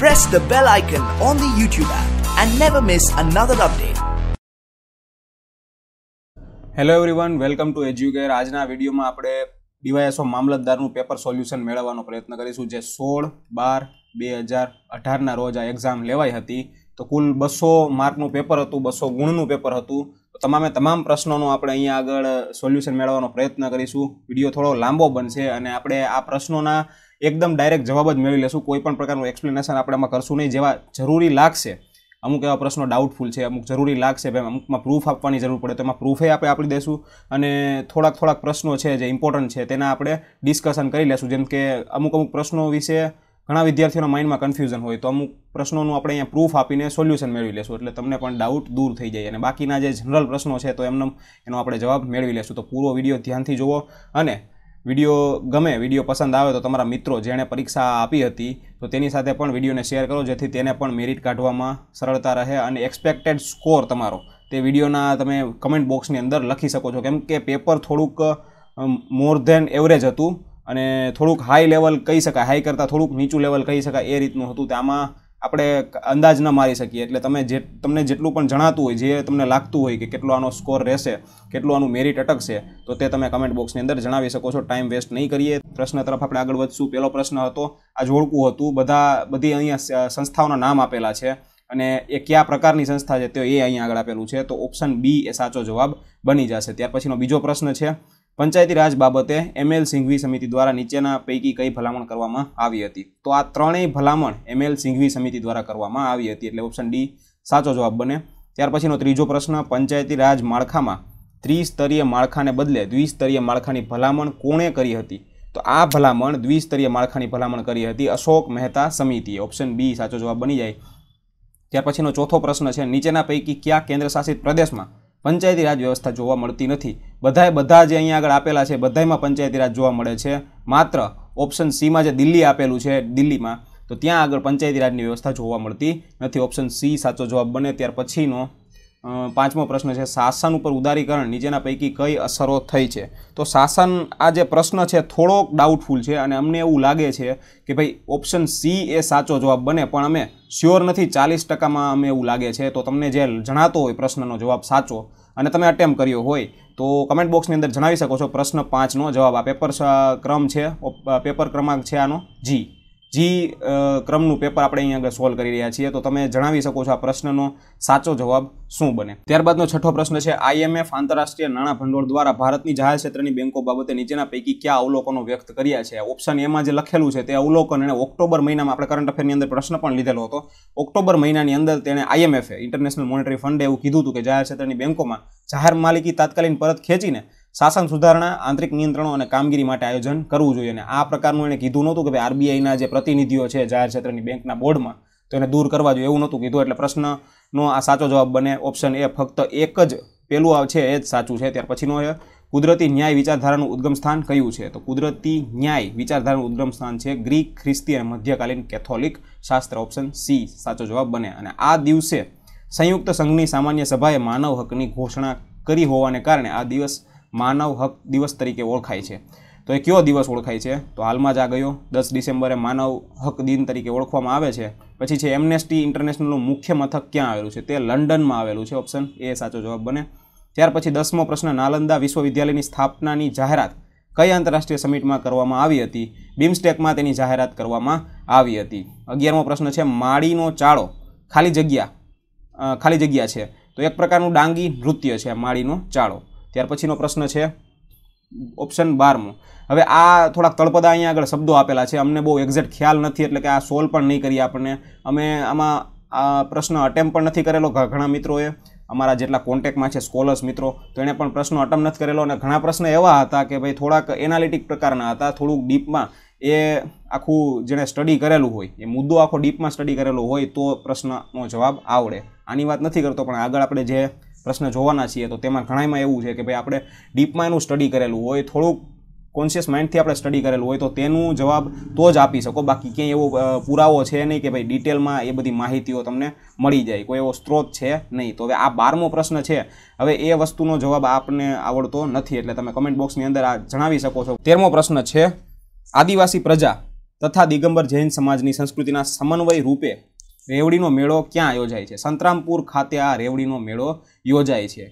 press the bell icon on the YouTube app and never miss another update. Hello everyone welcome to Educare આજના વિડીયોમાં આપણે DYSO મામલતદારનું paper solution મેળવવાનો પ્રયત્ન કરીશું જે સોળ બાર બે હજાર અઢારના રોજ આ એક્ઝામ લેવાઈ હતી તો કુલ બસો માર્કનું પેપર હતું બસો ગુણનું પેપર હતું તો તમામે તમામ પ્રશ્નોનો આપણે અહીંયા આગળ સોલ્યુશન મેળવવાનો પ્રયત્ન કરીશું વિડીયો થોડો લાંબો બનશે અને આપણે આ પ્રશ્નોના એકદમ ડાયરેક્ટ જવાબ જ મેળવી લેશું કોઈ પણ પ્રકારનું એક્સપ્લેનેશન આપણે આમાં કરશું નહીં જેવા જરૂરી લાગશે અમુક એવા પ્રશ્નો ડાઉટફુલ છે અમુક જરૂરી લાગશે ભાઈ અમુકમાં પ્રૂફ આપવાની જરૂર પડે તો એમાં પ્રૂફે આપણે આપી દઈશું અને થોડાક થોડાક પ્રશ્નો છે જે ઇમ્પોર્ટન્ટ છે તેના આપણે ડિસ્કશન કરી લેશું જેમ કે અમુક અમુક પ્રશ્નો વિશે ઘણા વિદ્યાર્થીઓના માઇન્ડમાં કન્ફ્યુઝન હોય તો અમુક પ્રશ્નોનું આપણે અહીંયા પ્રૂફ આપીને સોલ્યુશન મેળવી લેશું એટલે તમને પણ ડાઉટ દૂર થઈ જાય અને બાકીના જે જનરલ પ્રશ્નો છે તો એમનો એનો આપણે જવાબ મેળવી લેશું તો પૂરો વિડીયો ધ્યાનથી જુઓ અને વિડીયો ગમે વિડીયો પસંદ આવે તો તમારા મિત્રો જેણે પરીક્ષા આપી હતી તો તેની સાથે પણ વિડીયોને શેર કરો જેથી તેને પણ મેરિટ કાઢવામાં સરળતા રહે અને એક્સપેક્ટેડ સ્કોર તમારો તે વિડીયોના તમે કમેન્ટ બોક્સની અંદર લખી શકો છો કેમ કે પેપર થોડુંક મોર ધેન એવરેજ હતું અને થોડુંક હાઈ લેવલ કહી શકાય હાઈ કરતાં થોડુંક નીચું લેવલ કહી શકાય એ રીતનું હતું તે આમાં આપણે અંદાજ ન મારી શકીએ એટલે તમે જે તમને જેટલું પણ જણાતું હોય જે તમને લાગતું હોય કે કેટલો આનો સ્કોર રહેશે કેટલું આનું મેરિટ અટકશે તો તે તમે કમેન્ટ બોક્સની અંદર જણાવી શકો છો ટાઈમ વેસ્ટ નહીં કરીએ પ્રશ્ન તરફ આપણે આગળ વધશું પહેલો પ્રશ્ન હતો આ જોડકું હતું બધા બધી અહીંયા સંસ્થાઓના નામ આપેલા છે અને એ કયા પ્રકારની સંસ્થા છે તે એ અહીંયા આગળ આપેલું છે તો ઓપ્શન બી એ સાચો જવાબ બની જશે ત્યાર પછીનો બીજો પ્રશ્ન છે પંચાયતી રાજ બાબતે એમએલ સિંઘવી સમિતિ દ્વારા નીચેના પૈકી કઈ ભલામણ કરવામાં આવી હતી તો આ ત્રણેય ભલામણ એમએલ સિંઘવી સમિતિ દ્વારા કરવામાં આવી હતી એટલે ઓપ્શન ડી સાચો જવાબ બને ત્યાર પછીનો ત્રીજો પ્રશ્ન પંચાયતી રાજ માળખામાં ત્રિસ્તરીય માળખાને બદલે દ્વિસ્તરીય માળખાની ભલામણ કોણે કરી હતી તો આ ભલામણ દ્વિસ્તરીય માળખાની ભલામણ કરી હતી અશોક મહેતા સમિતિએ ઓપ્શન બી સાચો જવાબ બની જાય ત્યાર પછીનો ચોથો પ્રશ્ન છે નીચેના પૈકી કયા કેન્દ્રશાસિત પ્રદેશમાં પંચાયતી રાજ વ્યવસ્થા જોવા મળતી નથી બધાએ બધા જે અહીંયા આગળ આપેલા છે બધામાં પંચાયતી રાજ જોવા મળે છે માત્ર ઓપ્શન સીમાં જે દિલ્હી આપેલું છે દિલ્હીમાં તો ત્યાં આગળ પંચાયતી રાજની વ્યવસ્થા જોવા મળતી નથી ઓપ્શન સી સાચો જવાબ બને ત્યાર પછીનો પાંચમો પ્રશ્ન છે શાસન ઉપર ઉદારીકરણ નીચેના પૈકી કઈ અસરો થઈ છે તો શાસન આ જે પ્રશ્ન છે થોડોક ડાઉટફુલ છે અને અમને એવું લાગે છે કે ભાઈ ઓપ્શન સી એ સાચો જવાબ બને પણ અમે શ્યોર નથી ચાલીસ ટકામાં અમે એવું લાગે છે તો તમને જે જણાતો હોય પ્રશ્નનો જવાબ સાચો અને તમે અટેમ્પ કર્યો હોય તો કમેન્ટ બોક્સની અંદર જણાવી શકો છો પ્રશ્ન પાંચનો જવાબ આ પેપર ક્રમ છે પેપર ક્રમાંક છે આનો જી જી ક્રમનું પેપર આપણે અહીંયા આગળ સોલ્વ કરી રહ્યા છીએ તો તમે જણાવી શકો છો આ પ્રશ્નનો સાચો જવાબ શું બને ત્યારબાદનો છઠ્ઠો પ્રશ્ન છે આઈએમએફ આંતરરાષ્ટ્રીય નાણાં ભંડોળ દ્વારા ભારતની જાહેર ક્ષેત્રની બેંકો બાબતે નીચેના પૈકી ક્યાં અવલોકનો વ્યક્ત કર્યા છે ઓપ્શન એમાં જે લખેલું છે તે અવલોકન એણે ઓક્ટોબર મહિનામાં આપણે કરંટ અફેરની અંદર પ્રશ્ન પણ લીધેલો હતો ઓક્ટોબર મહિનાની અંદર તેણે આઈએમએફે ઇન્ટરનેશનલ મોનિટરી ફંડે એવું કીધું હતું કે જાહેર ક્ષેત્રની બેન્કોમાં જાહેર માલિકી તાત્કાલિક પરત ખેંચીને શાસન સુધારણા આંતરિક નિયંત્રણો અને કામગીરી માટે આયોજન કરવું જોઈએ અને આ પ્રકારનું એણે કીધું નહોતું કે ભાઈ આરબીઆઈના જે પ્રતિનિધિઓ છે જાહેર ક્ષેત્રની બેંકના બોર્ડમાં તો એને દૂર કરવા જોઈએ એવું નહોતું કીધું એટલે પ્રશ્નનો આ સાચો જવાબ બને ઓપ્શન એ ફક્ત એક જ પહેલું છે એ જ સાચું છે ત્યાર પછીનો એ કુદરતી ન્યાય વિચારધારાનું ઉદ્ગમ સ્થાન કયું છે તો કુદરતી ન્યાય વિચારધારાનું ઉદ્ગમ સ્થાન છે ગ્રીક ખ્રિસ્તી અને મધ્યકાલીન કેથોલિક શાસ્ત્ર ઓપ્શન સી સાચો જવાબ બને અને આ દિવસે સંયુક્ત સંઘની સામાન્ય સભાએ માનવ હકની ઘોષણા કરી હોવાને કારણે આ દિવસ માનવ હક દિવસ તરીકે ઓળખાય છે તો એ કયો દિવસ ઓળખાય છે તો હાલમાં જ આ ગયો દસ ડિસેમ્બરે માનવ હક દિન તરીકે ઓળખવામાં આવે છે પછી છે એમનેસ્ટી ઇન્ટરનેશનલનું મુખ્ય મથક ક્યાં આવેલું છે તે લંડનમાં આવેલું છે ઓપ્શન એ સાચો જવાબ બને ત્યાર પછી દસમો પ્રશ્ન નાલંદા વિશ્વવિદ્યાલયની સ્થાપનાની જાહેરાત કઈ આંતરરાષ્ટ્રીય સમિટમાં કરવામાં આવી હતી બિમસ્ટેકમાં તેની જાહેરાત કરવામાં આવી હતી અગિયારમો પ્રશ્ન છે માળીનો ચાળો ખાલી જગ્યા ખાલી જગ્યા છે તો એક પ્રકારનું ડાંગી નૃત્ય છે માળીનો ચાળો ત્યાર પછીનો પ્રશ્ન છે ઓપ્શન બારમો હવે આ થોડાક તળપદા અહીંયા આગળ શબ્દો આપેલા છે અમને બહુ એક્ઝેક્ટ ખ્યાલ નથી એટલે કે આ સોલ્વ પણ નહીં કરીએ આપણને અમે આમાં આ પ્રશ્ન અટેમ્પ પણ નથી કરેલો ઘણા મિત્રોએ અમારા જેટલા કોન્ટેક્ટમાં છે સ્કોલર્સ મિત્રો તો એણે પણ પ્રશ્નો અટેમ્પ નથી કરેલો અને ઘણા પ્રશ્ન એવા હતા કે ભાઈ થોડાક એનાલિટિક પ્રકારના હતા થોડુંક ડીપમાં એ આખું જેણે સ્ટડી કરેલું હોય એ મુદ્દો આખો ડીપમાં સ્ટડી કરેલો હોય તો પ્રશ્નનો જવાબ આવડે આની વાત નથી કરતો પણ આગળ આપણે જે પ્રશ્ન જોવાના છીએ તો તેમાં ઘણામાં એવું છે કે ભાઈ આપણે ડીપમાં એનું સ્ટડી કરેલું હોય થોડુંક કોન્શિયસ માઇન્ડથી આપણે સ્ટડી કરેલું હોય તો તેનું જવાબ તો જ આપી શકો બાકી ક્યાંય એવો પુરાવો છે નહીં કે ભાઈ ડિટેલમાં એ બધી માહિતીઓ તમને મળી જાય કોઈ એવો સ્ત્રોત છે નહીં તો હવે આ બારમો પ્રશ્ન છે હવે એ વસ્તુનો જવાબ આપને આવડતો નથી એટલે તમે કમેન્ટ બોક્સની અંદર આ જણાવી શકો છો તેરમો પ્રશ્ન છે આદિવાસી પ્રજા તથા દિગંબર જૈન સમાજની સંસ્કૃતિના સમન્વય રૂપે રેવડીનો મેળો ક્યાં યોજાય છે સંતરામપુર ખાતે આ રેવડીનો મેળો યોજાય છે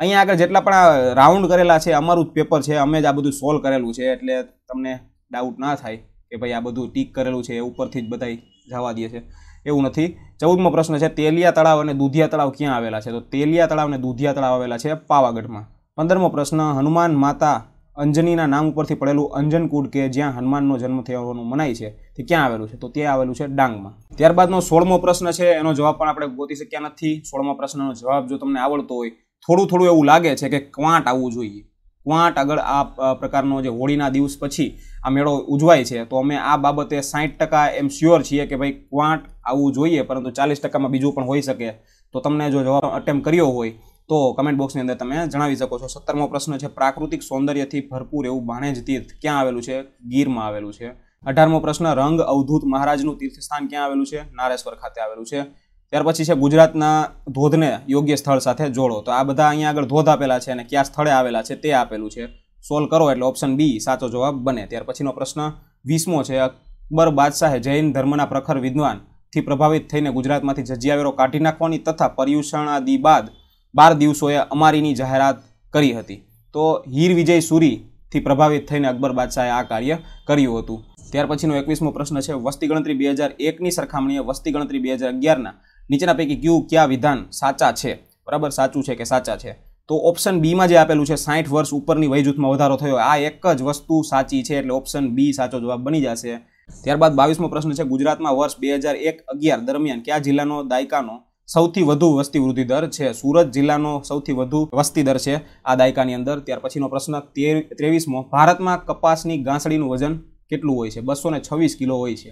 અહીંયા આગળ જેટલા પણ આ રાઉન્ડ કરેલા છે અમારું જ પેપર છે અમે જ આ બધું સોલ્વ કરેલું છે એટલે તમને ડાઉટ ના થાય કે ભાઈ આ બધું ટીક કરેલું છે એ ઉપરથી જ બધાય જવા દે છે એવું નથી ચૌદમો પ્રશ્ન છે તેલિયા તળાવ અને દૂધિયા તળાવ ક્યાં આવેલા છે તો તેલિયા તળાવ અને દૂધિયા તળાવ આવેલા છે પાવાગઢમાં પંદરમો પ્રશ્ન હનુમાન માતા અંજનીના નામ ઉપરથી પડેલું અંજનકૂડ કે જ્યાં હનુમાનનો જન્મ થયોનું મનાય છે તે ક્યાં આવેલું છે તો ત્યાં આવેલું છે ડાંગમાં ત્યારબાદનો સોળમો પ્રશ્ન છે એનો જવાબ પણ આપણે ગોતી શક્યા નથી સોળમા પ્રશ્નનો જવાબ જો તમને આવડતો હોય થોડું થોડું એવું લાગે છે કે ક્વાંટ આવવું જોઈએ ક્વાંટ આગળ આ પ્રકારનો જે હોળીના દિવસ પછી આ મેળો ઉજવાય છે તો અમે આ બાબતે સાઠ ટકા એમ શ્યોર છીએ કે ભાઈ ક્વાંટ આવવું જોઈએ પરંતુ ચાલીસ ટકામાં બીજું પણ હોઈ શકે તો તમને જો જવાબ અટેમ્પ કર્યો હોય તો કમેન્ટ બોક્સની અંદર તમે જણાવી શકો છો સત્તરમો પ્રશ્ન છે પ્રાકૃતિક સૌંદર્યથી ભરપૂર એવું બાણેજ તીર્થ ક્યાં આવેલું છે ગીરમાં આવેલું છે અઢારમો પ્રશ્ન રંગ અવધૂત મહારાજનું તીર્થસ્થાન ક્યાં આવેલું છે નારેશ્વર ખાતે આવેલું છે ત્યાર પછી છે ગુજરાતના ધોધને યોગ્ય સ્થળ સાથે જોડો તો આ બધા અહીંયા આગળ ધોધ આપેલા છે અને ક્યાં સ્થળે આવેલા છે તે આપેલું છે સોલ્વ કરો એટલે ઓપ્શન બી સાચો જવાબ બને ત્યાર પછીનો પ્રશ્ન વીસમો છે અકબર બાદશાહે જૈન ધર્મના પ્રખર વિદ્વાનથી પ્રભાવિત થઈને ગુજરાતમાંથી જજિયાવેરો કાઢી નાખવાની તથા પર્યુષણાદી બાદ બાર દિવસોએ અમારીની જાહેરાત કરી હતી તો હીર વિજય સુરીથી પ્રભાવિત થઈને અકબર બાદશાહે આ કાર્ય કર્યું હતું ત્યાર પછીનો એકવીસમો પ્રશ્ન છે વસ્તી ગણતરી બે હજાર એકની સરખામણીએ વસ્તી ગણતરી બે હજાર અગિયારના નીચેના પૈકી કયું કયા વિધાન સાચા છે બરાબર સાચું છે કે સાચા છે તો ઓપ્શન બીમાં જે આપેલું છે સાઠ વર્ષ ઉપરની વયજૂથમાં વધારો થયો આ એક જ વસ્તુ સાચી છે એટલે ઓપ્શન બી સાચો જવાબ બની જશે ત્યારબાદ બાવીસમો પ્રશ્ન છે ગુજરાતમાં વર્ષ બે હજાર એક અગિયાર દરમિયાન કયા જિલ્લાનો દાયકાનો સૌથી વધુ વસ્તી વૃદ્ધિ દર છે સુરત જિલ્લાનો સૌથી વધુ વસ્તી દર છે આ દાયકાની અંદર ત્યાર પછીનો પ્રશ્ન ત્રેવીસમો ભારતમાં કપાસની ગાંસડીનું વજન કેટલું હોય છે બસો છવ્વીસ કિલો હોય છે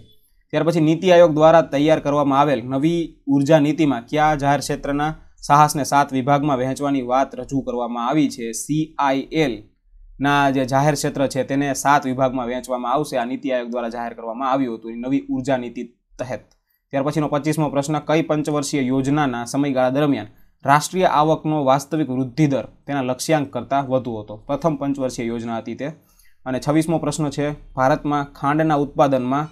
ત્યાર પછી નીતિ આયોગ દ્વારા તૈયાર કરવામાં આવેલ નવી ઉર્જા નીતિમાં કયા જાહેર ક્ષેત્રના સાહસને સાત વિભાગમાં વહેંચવાની વાત રજૂ કરવામાં આવી છે સીઆઈએલ ના જે જાહેર ક્ષેત્ર છે તેને સાત વિભાગમાં વહેંચવામાં આવશે આ નીતિ આયોગ દ્વારા જાહેર કરવામાં આવ્યું હતું નવી ઉર્જા નીતિ તહેત ત્યાર પછીનો પચીસમો પ્રશ્ન કઈ પંચવર્ષીય યોજનાના સમયગાળા દરમિયાન રાષ્ટ્રીય આવકનો વાસ્તવિક વૃદ્ધિ દર તેના લક્ષ્યાંક કરતાં વધુ હતો પ્રથમ પંચવર્ષીય યોજના હતી તે અને છવ્વીસમો પ્રશ્ન છે ભારતમાં ખાંડના ઉત્પાદનમાં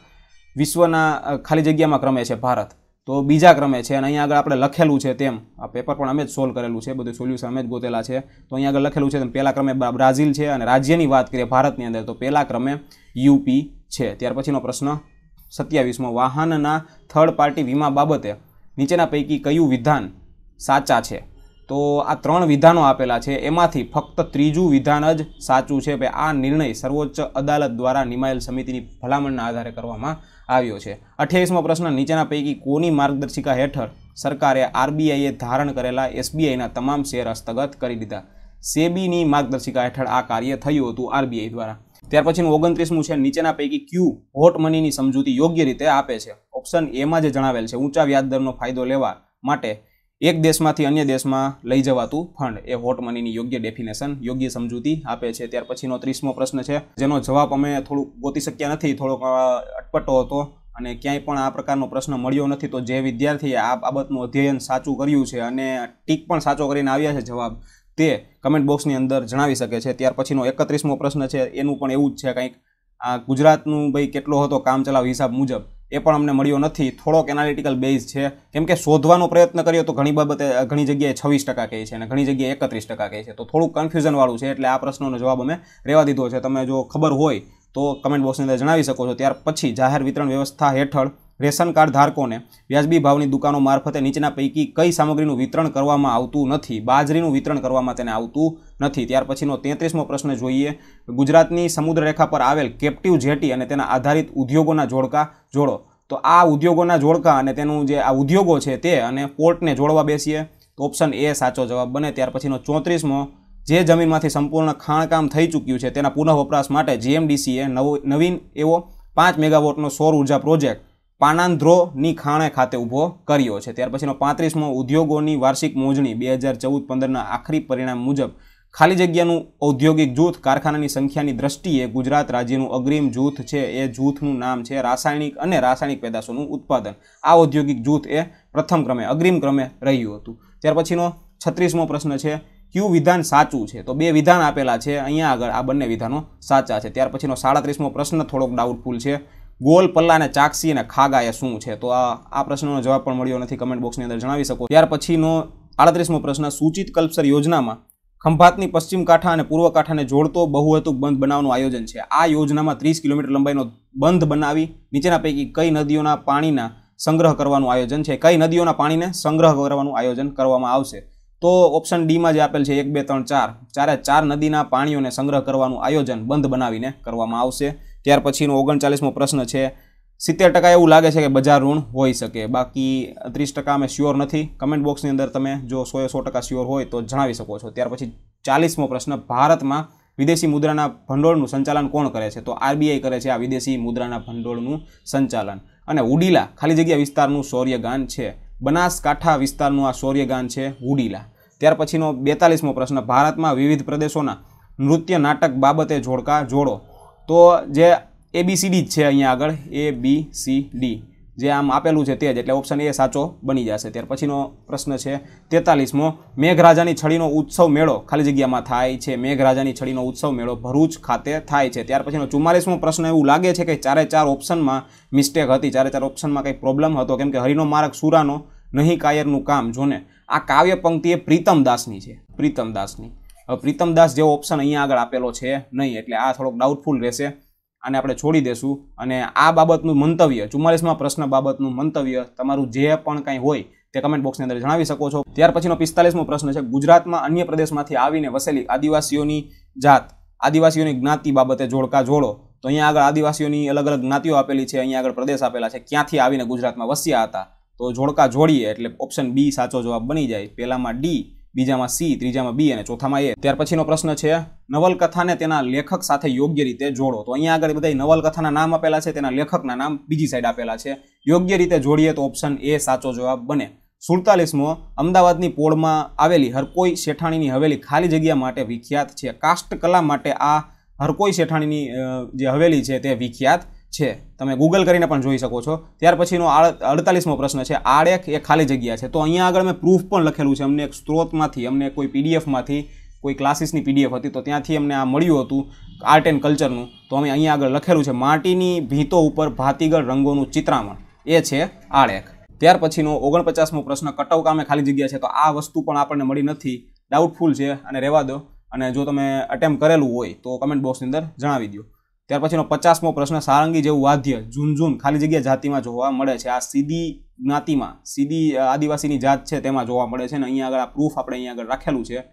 વિશ્વના ખાલી જગ્યામાં ક્રમે છે ભારત તો બીજા ક્રમે છે અને અહીંયા આગળ આપણે લખેલું છે તેમ આ પેપર પણ અમે જ સોલ્વ કરેલું છે બધું સોલ્યુશન અમે જ ગોતેલા છે તો અહીંયા આગળ લખેલું છે તેમ પહેલા ક્રમે બ્રાઝિલ છે અને રાજ્યની વાત કરીએ ભારતની અંદર તો પહેલા ક્રમે યુપી છે ત્યાર પછીનો પ્રશ્ન સત્યાવીસમાં વાહનના થર્ડ પાર્ટી વીમા બાબતે નીચેના પૈકી કયું વિધાન સાચા છે તો આ ત્રણ વિધાનો આપેલા છે એમાંથી ફક્ત ત્રીજું વિધાન જ સાચું છે કે આ નિર્ણય સર્વોચ્ચ અદાલત દ્વારા નિમાયેલ સમિતિની ભલામણના આધારે કરવામાં આવ્યો છે અઠ્યાવીસમો પ્રશ્ન નીચેના પૈકી કોની માર્ગદર્શિકા હેઠળ સરકારે આરબીઆઈએ ધારણ કરેલા એસબીઆઈના તમામ શેર હસ્તગત કરી દીધા સેબીની માર્ગદર્શિકા હેઠળ આ કાર્ય થયું હતું આરબીઆઈ દ્વારા ત્યાર પછીનું ઓગણત્રીસમું છે નીચેના પૈકી ક્યુ હોટ મનીની સમજૂતી યોગ્ય રીતે આપે છે ઓપ્શન એમાં જે જણાવેલ છે ઊંચા વ્યાજદરનો ફાયદો લેવા માટે એક દેશમાંથી અન્ય દેશમાં લઈ જવાતું ફંડ એ હોટ મનીની યોગ્ય ડેફિનેશન યોગ્ય સમજૂતી આપે છે ત્યાર પછીનો ત્રીસમો પ્રશ્ન છે જેનો જવાબ અમે થોડુંક ગોતી શક્યા નથી થોડોક અટપટો હતો અને ક્યાંય પણ આ પ્રકારનો પ્રશ્ન મળ્યો નથી તો જે વિદ્યાર્થીએ આ બાબતનું અધ્યયન સાચું કર્યું છે અને ટીક પણ સાચો કરીને આવ્યા છે જવાબ તે કમેન્ટ બોક્સની અંદર જણાવી શકે છે ત્યાર પછીનો એકત્રીસમો પ્રશ્ન છે એનું પણ એવું જ છે કંઈક આ ગુજરાતનું ભાઈ કેટલો હતો કામચલાઉ હિસાબ મુજબ એ પણ અમને મળ્યો નથી થોડોક એનાલિટિકલ બેઝ છે કેમ કે શોધવાનો પ્રયત્ન કર્યો તો ઘણી બાબતે ઘણી જગ્યાએ છવ્વીસ ટકા કહે છે અને ઘણી જગ્યાએ એકત્રીસ ટકા કહે છે તો થોડુંક કન્ફ્યુઝનવાળું છે એટલે આ પ્રશ્નોનો જવાબ અમે રહેવા દીધો છે તમે જો ખબર હોય તો કમેન્ટ બોક્સની અંદર જણાવી શકો છો ત્યાર પછી જાહેર વિતરણ વ્યવસ્થા હેઠળ રેશન કાર્ડ ધારકોને વ્યાજબી ભાવની દુકાનો મારફતે નીચેના પૈકી કઈ સામગ્રીનું વિતરણ કરવામાં આવતું નથી બાજરીનું વિતરણ કરવામાં તેને આવતું નથી ત્યાર પછીનો તેત્રીસમો પ્રશ્ન જોઈએ ગુજરાતની સમુદ્રરેખા પર આવેલ કેપ્ટિવ જેટી અને તેના આધારિત ઉદ્યોગોના જોડકા જોડો તો આ ઉદ્યોગોના જોડકા અને તેનું જે આ ઉદ્યોગો છે તે અને પોર્ટને જોડવા બેસીએ તો ઓપ્શન એ સાચો જવાબ બને ત્યાર પછીનો ચોત્રીસમો જે જમીનમાંથી સંપૂર્ણ ખાણકામ થઈ ચૂક્યું છે તેના પુનઃ વપરાશ માટે જીએમડીસીએ નવો નવીન એવો પાંચ મેગાવોટનો સૌર ઉર્જા પ્રોજેક્ટ પાનાંધ્રોની ખાણે ખાતે ઊભો કર્યો છે ત્યાર પછીનો પાંત્રીસમો ઉદ્યોગોની વાર્ષિક મોજણી બે હજાર ચૌદ પંદરના આખરી પરિણામ મુજબ ખાલી જગ્યાનું ઔદ્યોગિક જૂથ કારખાનાની સંખ્યાની દ્રષ્ટિએ ગુજરાત રાજ્યનું અગ્રીમ જૂથ છે એ જૂથનું નામ છે રાસાયણિક અને રાસાયણિક પેદાશોનું ઉત્પાદન આ ઔદ્યોગિક જૂથ એ પ્રથમ ક્રમે અગ્રીમ ક્રમે રહ્યું હતું ત્યાર પછીનો છત્રીસમો પ્રશ્ન છે ક્યુ વિધાન સાચું છે તો બે વિધાન આપેલા છે અહીંયા આગળ આ બંને વિધાનો સાચા છે ત્યાર પછીનો સાડત્રીસમો પ્રશ્ન થોડોક ડાઉટફુલ છે ગોલ પલ્લા અને ચાકસી અને ખાગા એ શું છે તો આ આ પ્રશ્નનો જવાબ પણ મળ્યો નથી કમેન્ટ બોક્સની અંદર જણાવી શકો ત્યાર પછીનો આડત્રીસમો પ્રશ્ન સૂચિત કલ્પસર યોજનામાં ખંભાતની પશ્ચિમ કાંઠા અને પૂર્વ કાંઠાને જોડતો બહુહેતુક બંધ બનાવવાનું આયોજન છે આ યોજનામાં ત્રીસ કિલોમીટર લંબાઈનો બંધ બનાવી નીચેના પૈકી કઈ નદીઓના પાણીના સંગ્રહ કરવાનું આયોજન છે કઈ નદીઓના પાણીને સંગ્રહ કરવાનું આયોજન કરવામાં આવશે તો ઓપ્શન ડીમાં જે આપેલ છે એક બે ત્રણ ચાર ચારે ચાર નદીના પાણીઓને સંગ્રહ કરવાનું આયોજન બંધ બનાવીને કરવામાં આવશે ત્યાર પછીનો ઓગણચાલીસમો પ્રશ્ન છે સિત્તેર ટકા એવું લાગે છે કે બજાર ઋણ હોઈ શકે બાકી ત્રીસ ટકા અમે શ્યોર નથી કમેન્ટ બોક્સની અંદર તમે જો સો સો ટકા શ્યોર હોય તો જણાવી શકો છો ત્યાર પછી ચાલીસમો પ્રશ્ન ભારતમાં વિદેશી મુદ્રાના ભંડોળનું સંચાલન કોણ કરે છે તો આરબીઆઈ કરે છે આ વિદેશી મુદ્રાના ભંડોળનું સંચાલન અને ઉડીલા ખાલી જગ્યા વિસ્તારનું શૌર્યગાન છે બનાસકાંઠા વિસ્તારનું આ શૌર્યગાન છે ઉડીલા ત્યાર પછીનો બેતાલીસમો પ્રશ્ન ભારતમાં વિવિધ પ્રદેશોના નૃત્ય નાટક બાબતે જોડકા જોડો તો જે એ બી સી ડી જ છે અહીંયા આગળ એ બી સી ડી જે આમ આપેલું છે તે જ એટલે ઓપ્શન એ સાચો બની જશે ત્યાર પછીનો પ્રશ્ન છે તેતાલીસમો મેઘરાજાની છડીનો ઉત્સવ મેળો ખાલી જગ્યામાં થાય છે મેઘરાજાની છડીનો ઉત્સવ મેળો ભરૂચ ખાતે થાય છે ત્યાર પછીનો ચુમ્માલીસમો પ્રશ્ન એવું લાગે છે કે ચારે ચાર ઓપ્શનમાં મિસ્ટેક હતી ચારે ચાર ઓપ્શનમાં કંઈ પ્રોબ્લેમ હતો કેમ કે હરિનો માર્ગ સુરાનો નહીં કાયરનું કામ જોને આ કાવ્ય પંક્તિ એ પ્રીતમ છે પ્રીતમદાસની પ્રીતમદાસ જેવો ઓપ્શન અહીંયા આગળ આપેલો છે નહીં એટલે આ થોડોક ડાઉટફુલ રહેશે અને આપણે છોડી દેશું અને આ બાબતનું મંતવ્ય ચુમ્માલીસમાં પ્રશ્ન બાબતનું મંતવ્ય તમારું જે પણ કંઈ હોય તે કમેન્ટ બોક્સની અંદર જણાવી શકો છો ત્યાર પછીનો પિસ્તાલીસમો પ્રશ્ન છે ગુજરાતમાં અન્ય પ્રદેશમાંથી આવીને વસેલી આદિવાસીઓની જાત આદિવાસીઓની જ્ઞાતિ બાબતે જોડકા જોડો તો અહીંયા આગળ આદિવાસીઓની અલગ અલગ જ્ઞાતિઓ આપેલી છે અહીંયા આગળ પ્રદેશ આપેલા છે ક્યાંથી આવીને ગુજરાતમાં વસ્યા હતા તો જોડકા જોડીએ એટલે ઓપ્શન બી સાચો જવાબ બની જાય પહેલામાં ડી બીજામાં સી ત્રીજામાં બી અને ચોથામાં એ ત્યાર પછીનો પ્રશ્ન છે નવલકથાને તેના લેખક સાથે યોગ્ય રીતે જોડો તો અહીંયા આગળ બધા નવલકથાના નામ આપેલા છે તેના લેખકના નામ બીજી સાઈડ આપેલા છે યોગ્ય રીતે જોડીએ તો ઓપ્શન એ સાચો જવાબ બને સુડતાલીસમો અમદાવાદની પોળમાં આવેલી હરકોઈ શેઠાણીની હવેલી ખાલી જગ્યા માટે વિખ્યાત છે કાષ્ટકલા માટે આ હરકોઈ શેઠાણીની જે હવેલી છે તે વિખ્યાત છે તમે ગૂગલ કરીને પણ જોઈ શકો છો ત્યાર પછીનો અડતાલીસમો પ્રશ્ન છે આડેખ એ ખાલી જગ્યા છે તો અહીંયા આગળ મેં પ્રૂફ પણ લખેલું છે અમને એક સ્ત્રોતમાંથી અમને કોઈ પીડીએફમાંથી કોઈ ક્લાસીસની પીડીએફ હતી તો ત્યાંથી અમને આ મળ્યું હતું આર્ટ એન્ડ કલ્ચરનું તો અમે અહીંયા આગળ લખેલું છે માટીની ભીતો ઉપર ભાતીગળ રંગોનું ચિત્રામણ એ છે આડેખ ત્યાર પછીનો ઓગણપચાસમો પ્રશ્ન કટવ કામે ખાલી જગ્યા છે તો આ વસ્તુ પણ આપણને મળી નથી ડાઉટફુલ છે અને રહેવા દો અને જો તમે અટેમ્પ કરેલું હોય તો કમેન્ટ બોક્સની અંદર જણાવી દો ત્યાર પછીનો પચાસમો પ્રશ્ન સારંગી જેવું વાદ્ય ઝૂનઝૂન ખાલી જગ્યા જાતિમાં જોવા મળે છે આ સીધી જ્ઞાતિમાં સીધી આદિવાસીની જાત છે તેમાં જોવા મળે છે અને અહીંયા આગળ આ પ્રૂફ આપણે અહીંયા આગળ રાખેલું છે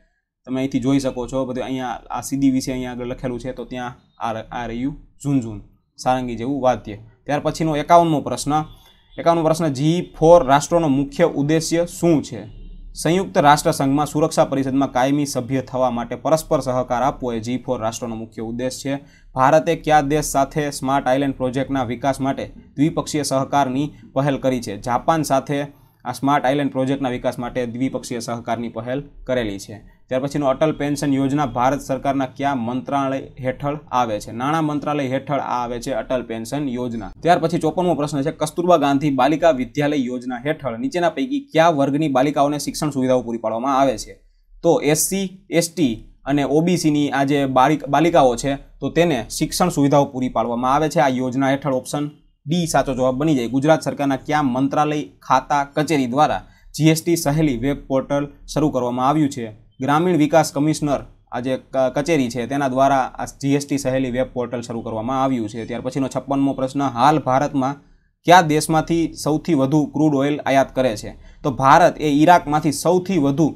તમે અહીંથી જોઈ શકો છો બધું અહીંયા આ સીધી વિશે અહીંયા આગળ લખેલું છે તો ત્યાં આ આ રહ્યું ઝૂનઝૂન સારંગી જેવું વાદ્ય ત્યાર પછીનો એકાવનમો પ્રશ્ન એકાવનમો પ્રશ્ન જી ફોર રાષ્ટ્રોનો મુખ્ય ઉદ્દેશ્ય શું છે સંયુક્ત રાષ્ટ્રસંઘમાં સુરક્ષા પરિષદમાં કાયમી સભ્ય થવા માટે પરસ્પર સહકાર આપવો એ જી ફોર રાષ્ટ્રનો મુખ્ય ઉદ્દેશ છે ભારતે કયા દેશ સાથે સ્માર્ટ આઇલેન્ડ પ્રોજેક્ટના વિકાસ માટે દ્વિપક્ષીય સહકારની પહેલ કરી છે જાપાન સાથે આ સ્માર્ટ આઇલેન્ડ પ્રોજેક્ટના વિકાસ માટે દ્વિપક્ષીય સહકારની પહેલ કરેલી છે ત્યાર પછીનું અટલ પેન્શન યોજના ભારત સરકારના કયા મંત્રાલય હેઠળ આવે છે નાણાં મંત્રાલય હેઠળ આવે છે અટલ પેન્શન યોજના ત્યાર પછી ચોપનમો પ્રશ્ન છે કસ્તુરબા ગાંધી બાલિકા વિદ્યાલય યોજના હેઠળ નીચેના પૈકી કયા વર્ગની બાલિકાઓને શિક્ષણ સુવિધાઓ પૂરી પાડવામાં આવે છે તો એસસી એસટી અને ઓબીસીની આ જે બાલિકાઓ છે તો તેને શિક્ષણ સુવિધાઓ પૂરી પાડવામાં આવે છે આ યોજના હેઠળ ઓપ્શન ડી સાચો જવાબ બની જાય ગુજરાત સરકારના કયા મંત્રાલય ખાતા કચેરી દ્વારા જીએસટી સહેલી વેબ પોર્ટલ શરૂ કરવામાં આવ્યું છે ગ્રામીણ વિકાસ કમિશનર આ જે કચેરી છે તેના દ્વારા આ જીએસટી સહેલી વેબ પોર્ટલ શરૂ કરવામાં આવ્યું છે ત્યાર પછીનો છપ્પનમો પ્રશ્ન હાલ ભારતમાં કયા દેશમાંથી સૌથી વધુ ક્રૂડ ઓઇલ આયાત કરે છે તો ભારત એ ઈરાકમાંથી સૌથી વધુ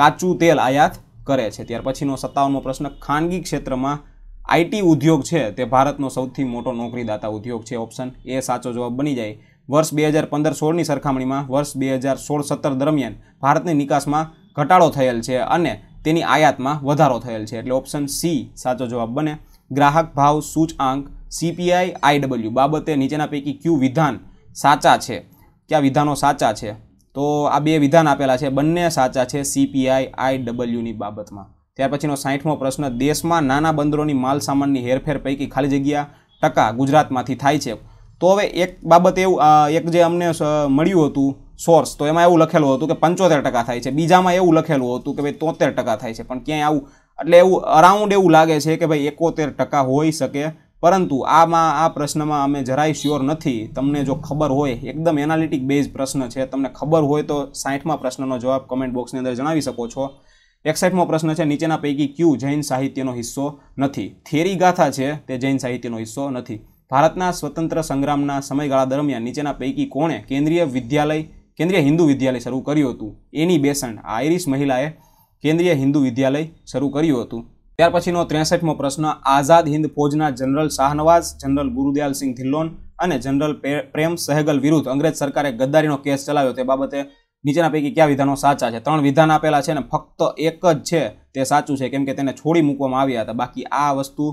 કાચું તેલ આયાત કરે છે ત્યાર પછીનો સત્તાવનમો પ્રશ્ન ખાનગી ક્ષેત્રમાં આઈટી ઉદ્યોગ છે તે ભારતનો સૌથી મોટો નોકરીદાતા ઉદ્યોગ છે ઓપ્શન એ સાચો જવાબ બની જાય વર્ષ બે હજાર પંદર સોળની સરખામણીમાં વર્ષ બે હજાર સોળ સત્તર દરમિયાન ભારતની નિકાસમાં ઘટાડો થયેલ છે અને તેની આયાતમાં વધારો થયેલ છે એટલે ઓપ્શન સી સાચો જવાબ બને ગ્રાહક ભાવ સૂચઆંક સીપીઆઈ આઈડબલ્યુ બાબતે નીચેના પૈકી ક્યુ વિધાન સાચા છે કયા વિધાનો સાચા છે તો આ બે વિધાન આપેલા છે બંને સાચા છે સીપીઆઈ આઈડબલ્યુની બાબતમાં ત્યાર પછીનો સાઠમો પ્રશ્ન દેશમાં નાના બંદરોની માલ સામાનની હેરફેર પૈકી ખાલી જગ્યા ટકા ગુજરાતમાંથી થાય છે તો હવે એક બાબત એવું એક જે અમને મળ્યું હતું સોર્સ તો એમાં એવું લખેલું હતું કે પંચોતેર ટકા થાય છે બીજામાં એવું લખેલું હતું કે ભાઈ તોતેર ટકા થાય છે પણ ક્યાંય આવું એટલે એવું અરાઉન્ડ એવું લાગે છે કે ભાઈ એકોતેર ટકા હોઈ શકે પરંતુ આમાં આ પ્રશ્નમાં અમે જરાય શ્યોર નથી તમને જો ખબર હોય એકદમ એનાલિટિક બેઝ પ્રશ્ન છે તમને ખબર હોય તો સાઠમા પ્રશ્નનો જવાબ કમેન્ટ બોક્સની અંદર જણાવી શકો છો એકસાઇટમો પ્રશ્ન છે નીચેના પૈકી ક્યુ જૈન સાહિત્યનો હિસ્સો નથી થેરી ગાથા છે તે જૈન સાહિત્યનો હિસ્સો નથી ભારતના સ્વતંત્ર સંગ્રામના સમયગાળા દરમિયાન નીચેના પૈકી કોણે કેન્દ્રીય વિદ્યાલય કેન્દ્રીય હિન્દુ વિદ્યાલય શરૂ કર્યું હતું એની બેસણ આયરિશ મહિલાએ કેન્દ્રીય હિન્દુ વિદ્યાલય શરૂ કર્યું હતું ત્યાર પછીનો ત્રેસઠમો પ્રશ્ન આઝાદ હિન્દ ફોજના જનરલ શાહનવાઝ જનરલ ગુરુદયાલસિંહ ધિલ્લોન અને જનરલ પ્રેમ સહેગલ વિરુદ્ધ અંગ્રેજ સરકારે ગદ્દારીનો કેસ ચલાવ્યો તે બાબતે નીચેના પૈકી કયા વિધાનો સાચા છે ત્રણ વિધાન આપેલા છે અને ફક્ત એક જ છે તે સાચું છે કેમ કે તેને છોડી મૂકવામાં આવ્યા હતા બાકી આ વસ્તુ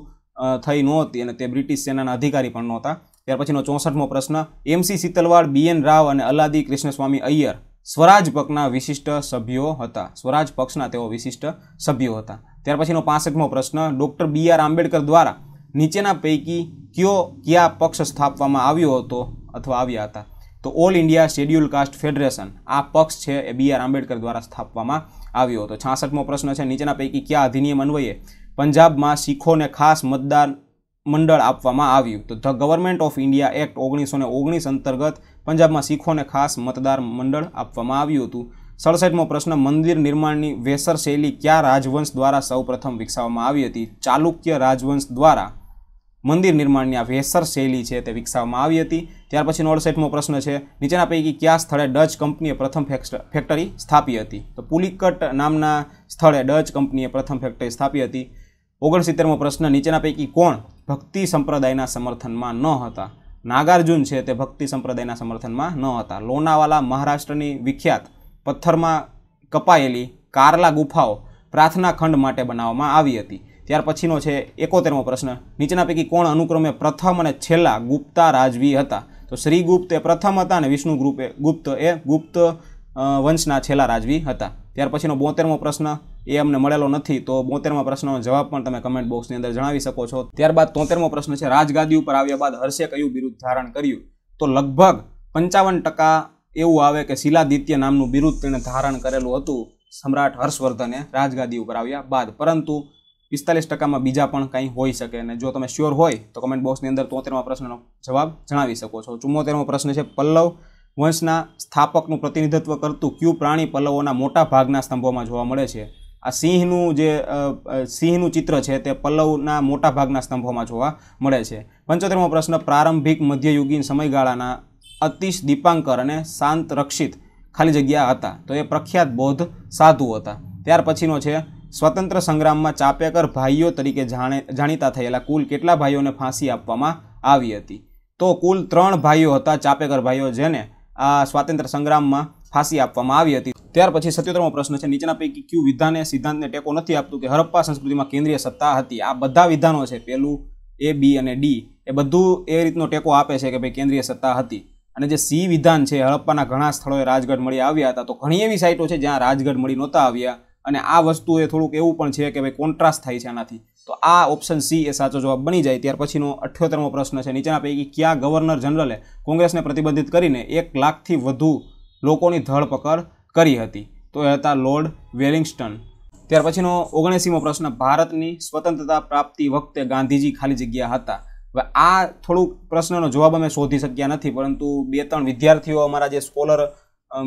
થઈ નહોતી અને તે બ્રિટિશ સેનાના અધિકારી પણ નહોતા ત્યાર પછીનો ચોસઠમો પ્રશ્ન એમસી શીતલવાડ બીએન રાવ અને અલાદી કૃષ્ણસ્વામી અય્યર સ્વરાજ પક્ષના વિશિષ્ટ સભ્યો હતા સ્વરાજ પક્ષના તેઓ વિશિષ્ટ સભ્યો હતા ત્યાર પછીનો પાસઠમો પ્રશ્ન ડૉક્ટર બી આર આંબેડકર દ્વારા નીચેના પૈકી કયો કયા પક્ષ સ્થાપવામાં આવ્યો હતો અથવા આવ્યા હતા તો all India schedule caste federation આ પક્ષ છે એ બી આર આંબેડકર દ્વારા સ્થાપવામાં આવ્યો હતો છાસઠમો પ્રશ્ન છે નીચેના પૈકી કયા અધિનિયમ અન્વયે પંજાબમાં શીખોને ખાસ મતદાન મંડળ આપવામાં આવ્યું તો the government of India act ઓગણીસો ને ઓગણીસ અંતર્ગત પંજાબમાં શીખોને ખાસ મતદાર મંડળ આપવામાં આવ્યું હતું સડસઠમો પ્રશ્ન મંદિર નિર્માણની વેસર શૈલી કયા રાજવંશ દ્વારા સૌપ્રથમ વિકસાવવામાં આવી હતી ચાલુક્ય રાજવંશ દ્વારા મંદિર નિર્માણની આ વેસર શૈલી છે તે વિકસાવવામાં આવી હતી ત્યાર પછી નોડસેટમો પ્રશ્ન છે નીચેના પૈકી કયા સ્થળે ડચ કંપનીએ પ્રથમ ફેક્ટરી સ્થાપી હતી તો પુલિકટ નામના સ્થળે ડચ કંપનીએ પ્રથમ ફેક્ટરી સ્થાપી હતી ઓગણસિત્તેરમો પ્રશ્ન નીચેના પૈકી કોણ ભક્તિ સંપ્રદાયના સમર્થનમાં ન હતા નાગાર્જુન છે તે ભક્તિ સંપ્રદાયના સમર્થનમાં ન હતા લોનાવાલા મહારાષ્ટ્રની વિખ્યાત પથ્થરમાં કપાયેલી કારલા ગુફાઓ પ્રાર્થના ખંડ માટે બનાવવામાં આવી હતી ત્યાર પછીનો છે એકોતેરમો પ્રશ્ન નીચેના પૈકી કોણ અનુક્રમે પ્રથમ અને છેલ્લા ગુપ્તા રાજવી હતા તો શ્રી ગુપ્ત એ પ્રથમ હતા અને વિષ્ણુ ગુપ્ત ગુપ્ત એ ગુપ્ત વંશના છેલ્લા રાજવી હતા ત્યાર પછીનો બોતેરમો પ્રશ્ન એ અમને મળેલો નથી તો બોતેરમા પ્રશ્નનો જવાબ પણ તમે કમેન્ટ બોક્સની અંદર જણાવી શકો છો ત્યારબાદ તોતેરમો પ્રશ્ન છે રાજગાદી ઉપર આવ્યા બાદ હર્ષે કયું બિરુદ ધારણ કર્યું તો લગભગ પંચાવન ટકા એવું આવે કે શિલાદિત્ય નામનું બિરુદ તેણે ધારણ કરેલું હતું સમ્રાટ હર્ષવર્ધને રાજગાદી ઉપર આવ્યા બાદ પરંતુ પિસ્તાલીસ ટકામાં બીજા પણ કંઈ હોઈ શકે અને જો તમે શ્યોર હોય તો કમેન્ટ બોક્સની અંદર તોતેરમા પ્રશ્નનો જવાબ જણાવી શકો છો ચુમ્મોતેરમો પ્રશ્ન છે પલ્લવ વંશના સ્થાપકનું પ્રતિનિધિત્વ કરતું ક્યુ પ્રાણી પલ્લવોના મોટા ભાગના સ્તંભોમાં જોવા મળે છે આ સિંહનું જે સિંહનું ચિત્ર છે તે પલ્લવના મોટા ભાગના સ્તંભોમાં જોવા મળે છે પંચોતેરમો પ્રશ્ન પ્રારંભિક મધ્યયુગીન સમયગાળાના અતિશ દીપાંકર અને શાંત રક્ષિત ખાલી જગ્યા હતા તો એ પ્રખ્યાત બૌદ્ધ સાધુ હતા ત્યાર પછીનો છે સ્વતંત્ર સંગ્રામમાં ચાપેકર ભાઈઓ તરીકે જાણે જાણીતા થયેલા કુલ કેટલા ભાઈઓને ફાંસી આપવામાં આવી હતી તો કુલ ત્રણ ભાઈઓ હતા ચાપેકર ભાઈઓ જેને આ સ્વાતંત્ર્ય સંગ્રામમાં ફાંસી આપવામાં આવી હતી ત્યાર પછી સત્યોતરમો પ્રશ્ન છે નીચેના પૈકી ક્યુ વિધાને સિદ્ધાંતને ટેકો નથી આપતું કે હરપ્પા સંસ્કૃતિમાં કેન્દ્રીય સત્તા હતી આ બધા વિધાનો છે પહેલું એ બી અને ડી એ બધું એ રીતનો ટેકો આપે છે કે ભાઈ કેન્દ્રીય સત્તા હતી અને જે સી વિધાન છે હડપ્પાના ઘણા સ્થળોએ રાજગઢ મળી આવ્યા હતા તો ઘણી એવી સાઇટો છે જ્યાં રાજગઢ મળી નહોતા આવ્યા અને આ વસ્તુ એ થોડુંક એવું પણ છે કે ભાઈ કોન્ટ્રાસ્ટ થાય છે આનાથી તો આ ઓપ્શન સી એ સાચો જવાબ બની જાય ત્યાર પછીનો અઠ્યોતરમો પ્રશ્ન છે નીચેના પૈકી ક્યાં ગવર્નર જનરલે કોંગ્રેસને પ્રતિબંધિત કરીને એક લાખથી વધુ લોકોની ધરપકડ કરી હતી તો એ હતા લોર્ડ વેલિંગસ્ટન ત્યાર પછીનો ઓગણસીમો પ્રશ્ન ભારતની સ્વતંત્રતા પ્રાપ્તિ વખતે ગાંધીજી ખાલી જગ્યા હતા હવે આ થોડુંક પ્રશ્નનો જવાબ અમે શોધી શક્યા નથી પરંતુ બે ત્રણ વિદ્યાર્થીઓ અમારા જે સ્કોલર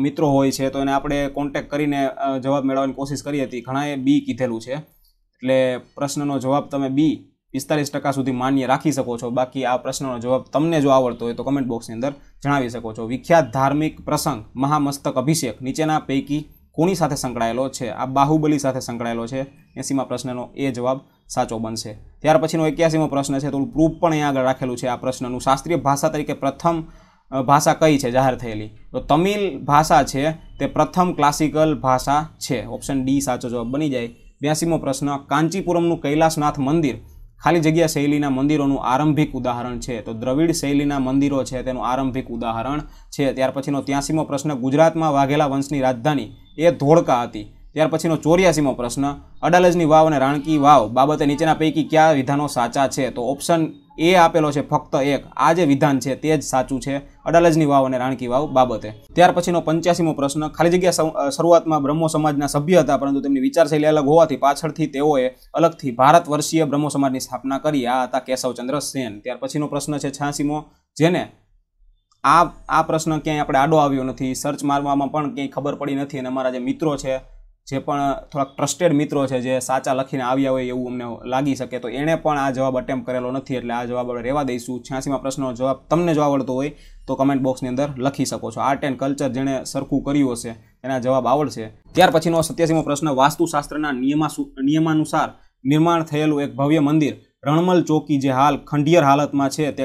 મિત્રો હોય છે તો એને આપણે કોન્ટેક કરીને જવાબ મેળવવાની કોશિશ કરી હતી ઘણાએ બી કીધેલું છે એટલે પ્રશ્નનો જવાબ તમે બી પિસ્તાલીસ ટકા સુધી માન્ય રાખી શકો છો બાકી આ પ્રશ્નનો જવાબ તમને જો આવડતો હોય તો કમેન્ટ બોક્સની અંદર જણાવી શકો છો વિખ્યાત ધાર્મિક પ્રસંગ મહામસ્તક અભિષેક નીચેના પૈકી કોની સાથે સંકળાયેલો છે આ બાહુબલી સાથે સંકળાયેલો છે એસીમાં પ્રશ્નનો એ જવાબ સાચો બનશે ત્યાર પછીનો એક્યાસીમો પ્રશ્ન છે થોડું પ્રૂફ પણ અહીંયા આગળ રાખેલું છે આ પ્રશ્નનું શાસ્ત્રીય ભાષા તરીકે પ્રથમ ભાષા કઈ છે જાહેર થયેલી તો તમિલ ભાષા છે તે પ્રથમ ક્લાસિકલ ભાષા છે ઓપ્શન ડી સાચો જવાબ બની જાય બ્યાસીમો પ્રશ્ન કાંચીપુરમનું કૈલાસનાથ મંદિર ખાલી જગ્યા શૈલીના મંદિરોનું આરંભિક ઉદાહરણ છે તો દ્રવિડ શૈલીના મંદિરો છે તેનું આરંભિક ઉદાહરણ છે ત્યાર પછીનો ત્યાંસીમો પ્રશ્ન ગુજરાતમાં વાઘેલા વંશની રાજધાની એ ધોળકા હતી ત્યાર પછીનો ચોર્યાસીમો પ્રશ્ન અડાલજની વાવ અને રાણકી વાવ બાબતે નીચેના પૈકી કયા વિધાનો સાચા છે તો ઓપ્શન એ આપેલો છે ફક્ત એક આ જે વિધાન છે તે જ સાચું છે અડાલજની વાવ અને રાણકી વાવ બાબતે ત્યાર પછીનો પંચ્યાસીમો પ્રશ્ન ખાલી જગ્યા શરૂઆતમાં બ્રહ્મો સમાજના સભ્ય હતા પરંતુ તેમની વિચારશૈલી અલગ હોવાથી પાછળથી તેઓએ અલગથી ભારત વર્ષીય બ્રહ્મો સમાજની સ્થાપના કરી આ હતા કેશવચંદ્ર સેન ત્યાર પછીનો પ્રશ્ન છે છ્યાસીમો જેને આ આ પ્રશ્ન ક્યાંય આપણે આડો આવ્યો નથી સર્ચ મારવામાં પણ ક્યાંય ખબર પડી નથી અને અમારા જે મિત્રો છે જે પણ થોડાક ટ્રસ્ટેડ મિત્રો છે જે સાચા લખીને આવ્યા હોય એવું અમને લાગી શકે તો એણે પણ આ જવાબ અટેમ્પ કરેલો નથી એટલે આ જવાબ આપણે રહેવા દઈશું છ્યાસીમાં પ્રશ્નનો જવાબ તમને જો આવડતો હોય તો કમેન્ટ બોક્સની અંદર લખી શકો છો આર્ટ એન્ડ કલ્ચર જેણે સરખું કર્યું હશે એના જવાબ આવડશે ત્યાર પછીનો સત્યાસીમો પ્રશ્ન વાસ્તુશાસ્ત્રના નિયમા નિયમાનુસાર નિર્માણ થયેલું એક ભવ્ય મંદિર રણમલ ચોકી જે હાલ ખંડિયર હાલતમાં છે તે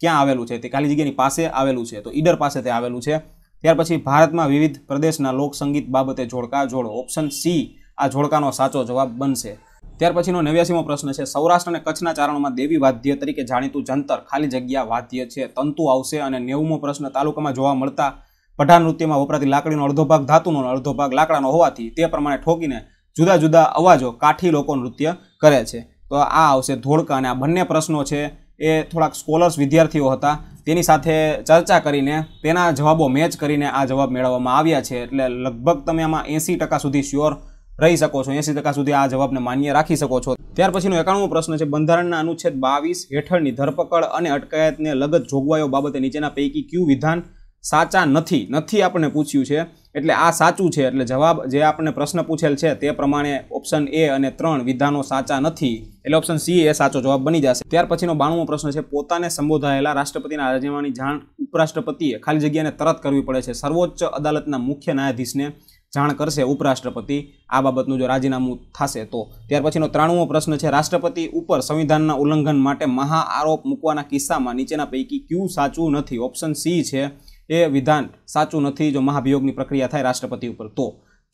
ક્યાં આવેલું છે તે ખાલી જગ્યાની પાસે આવેલું છે તો ઈડર પાસે તે આવેલું છે ત્યાર પછી ભારતમાં વિવિધ પ્રદેશના લોકસંગીત બાબતે જોડકા જોડો ઓપ્શન સી આ જોડકાનો સાચો જવાબ બનશે ત્યાર પછીનો નેવ્યાસીમો પ્રશ્ન છે સૌરાષ્ટ્ર અને કચ્છના ચારણોમાં દેવી વાદ્ય તરીકે જાણીતું જંતર ખાલી જગ્યા વાદ્ય છે તંતુ આવશે અને નેવુંમો પ્રશ્ન તાલુકામાં જોવા મળતા પઢા નૃત્યમાં વપરાતી લાકડીનો અડધો ભાગ ધાતુનો અડધો ભાગ લાકડાનો હોવાથી તે પ્રમાણે ઠોકીને જુદા જુદા અવાજો કાઠી લોકો નૃત્ય કરે છે તો આ આવશે ધોળકા અને આ બંને પ્રશ્નો છે એ થોડાક સ્કોલર્સ વિદ્યાર્થીઓ હતા તેની સાથે ચર્ચા કરીને તેના જવાબો મેચ કરીને આ જવાબ મેળવવામાં આવ્યા છે એટલે લગભગ તમે આમાં એંસી ટકા સુધી શ્યોર રહી શકો છો એંસી ટકા સુધી આ જવાબને માન્ય રાખી શકો છો ત્યાર પછીનો એકાણવો પ્રશ્ન છે બંધારણના અનુચ્છેદ બાવીસ હેઠળની ધરપકડ અને અટકાયતને લગત જોગવાઈઓ બાબતે નીચેના પૈકી ક્યુ વિધાન સાચા નથી નથી આપણને પૂછ્યું છે એટલે આ સાચું છે એટલે જવાબ જે આપણને પ્રશ્ન પૂછેલ છે તે પ્રમાણે ઓપ્શન એ અને ત્રણ વિધાનો સાચા નથી એટલે ઓપ્શન સી એ સાચો જવાબ બની જશે ત્યાર પછીનો બાણુમો પ્રશ્ન છે પોતાને સંબોધાયેલા રાષ્ટ્રપતિના રાજીનામાની જાણ ઉપરાષ્ટ્રપતિએ ખાલી જગ્યાને તરત કરવી પડે છે સર્વોચ્ચ અદાલતના મુખ્ય ન્યાયાધીશને જાણ કરશે ઉપરાષ્ટ્રપતિ આ બાબતનું જો રાજીનામું થશે તો ત્યાર પછીનો ત્રાણુમો પ્રશ્ન છે રાષ્ટ્રપતિ ઉપર સંવિધાનના ઉલ્લંઘન માટે મહા આરોપ મૂકવાના કિસ્સામાં નીચેના પૈકી ક્યુ સાચું નથી ઓપ્શન સી છે એ વિધાન સાચું નથી જો મહાભિયોગની પ્રક્રિયા થાય રાષ્ટ્રપતિ ઉપર તો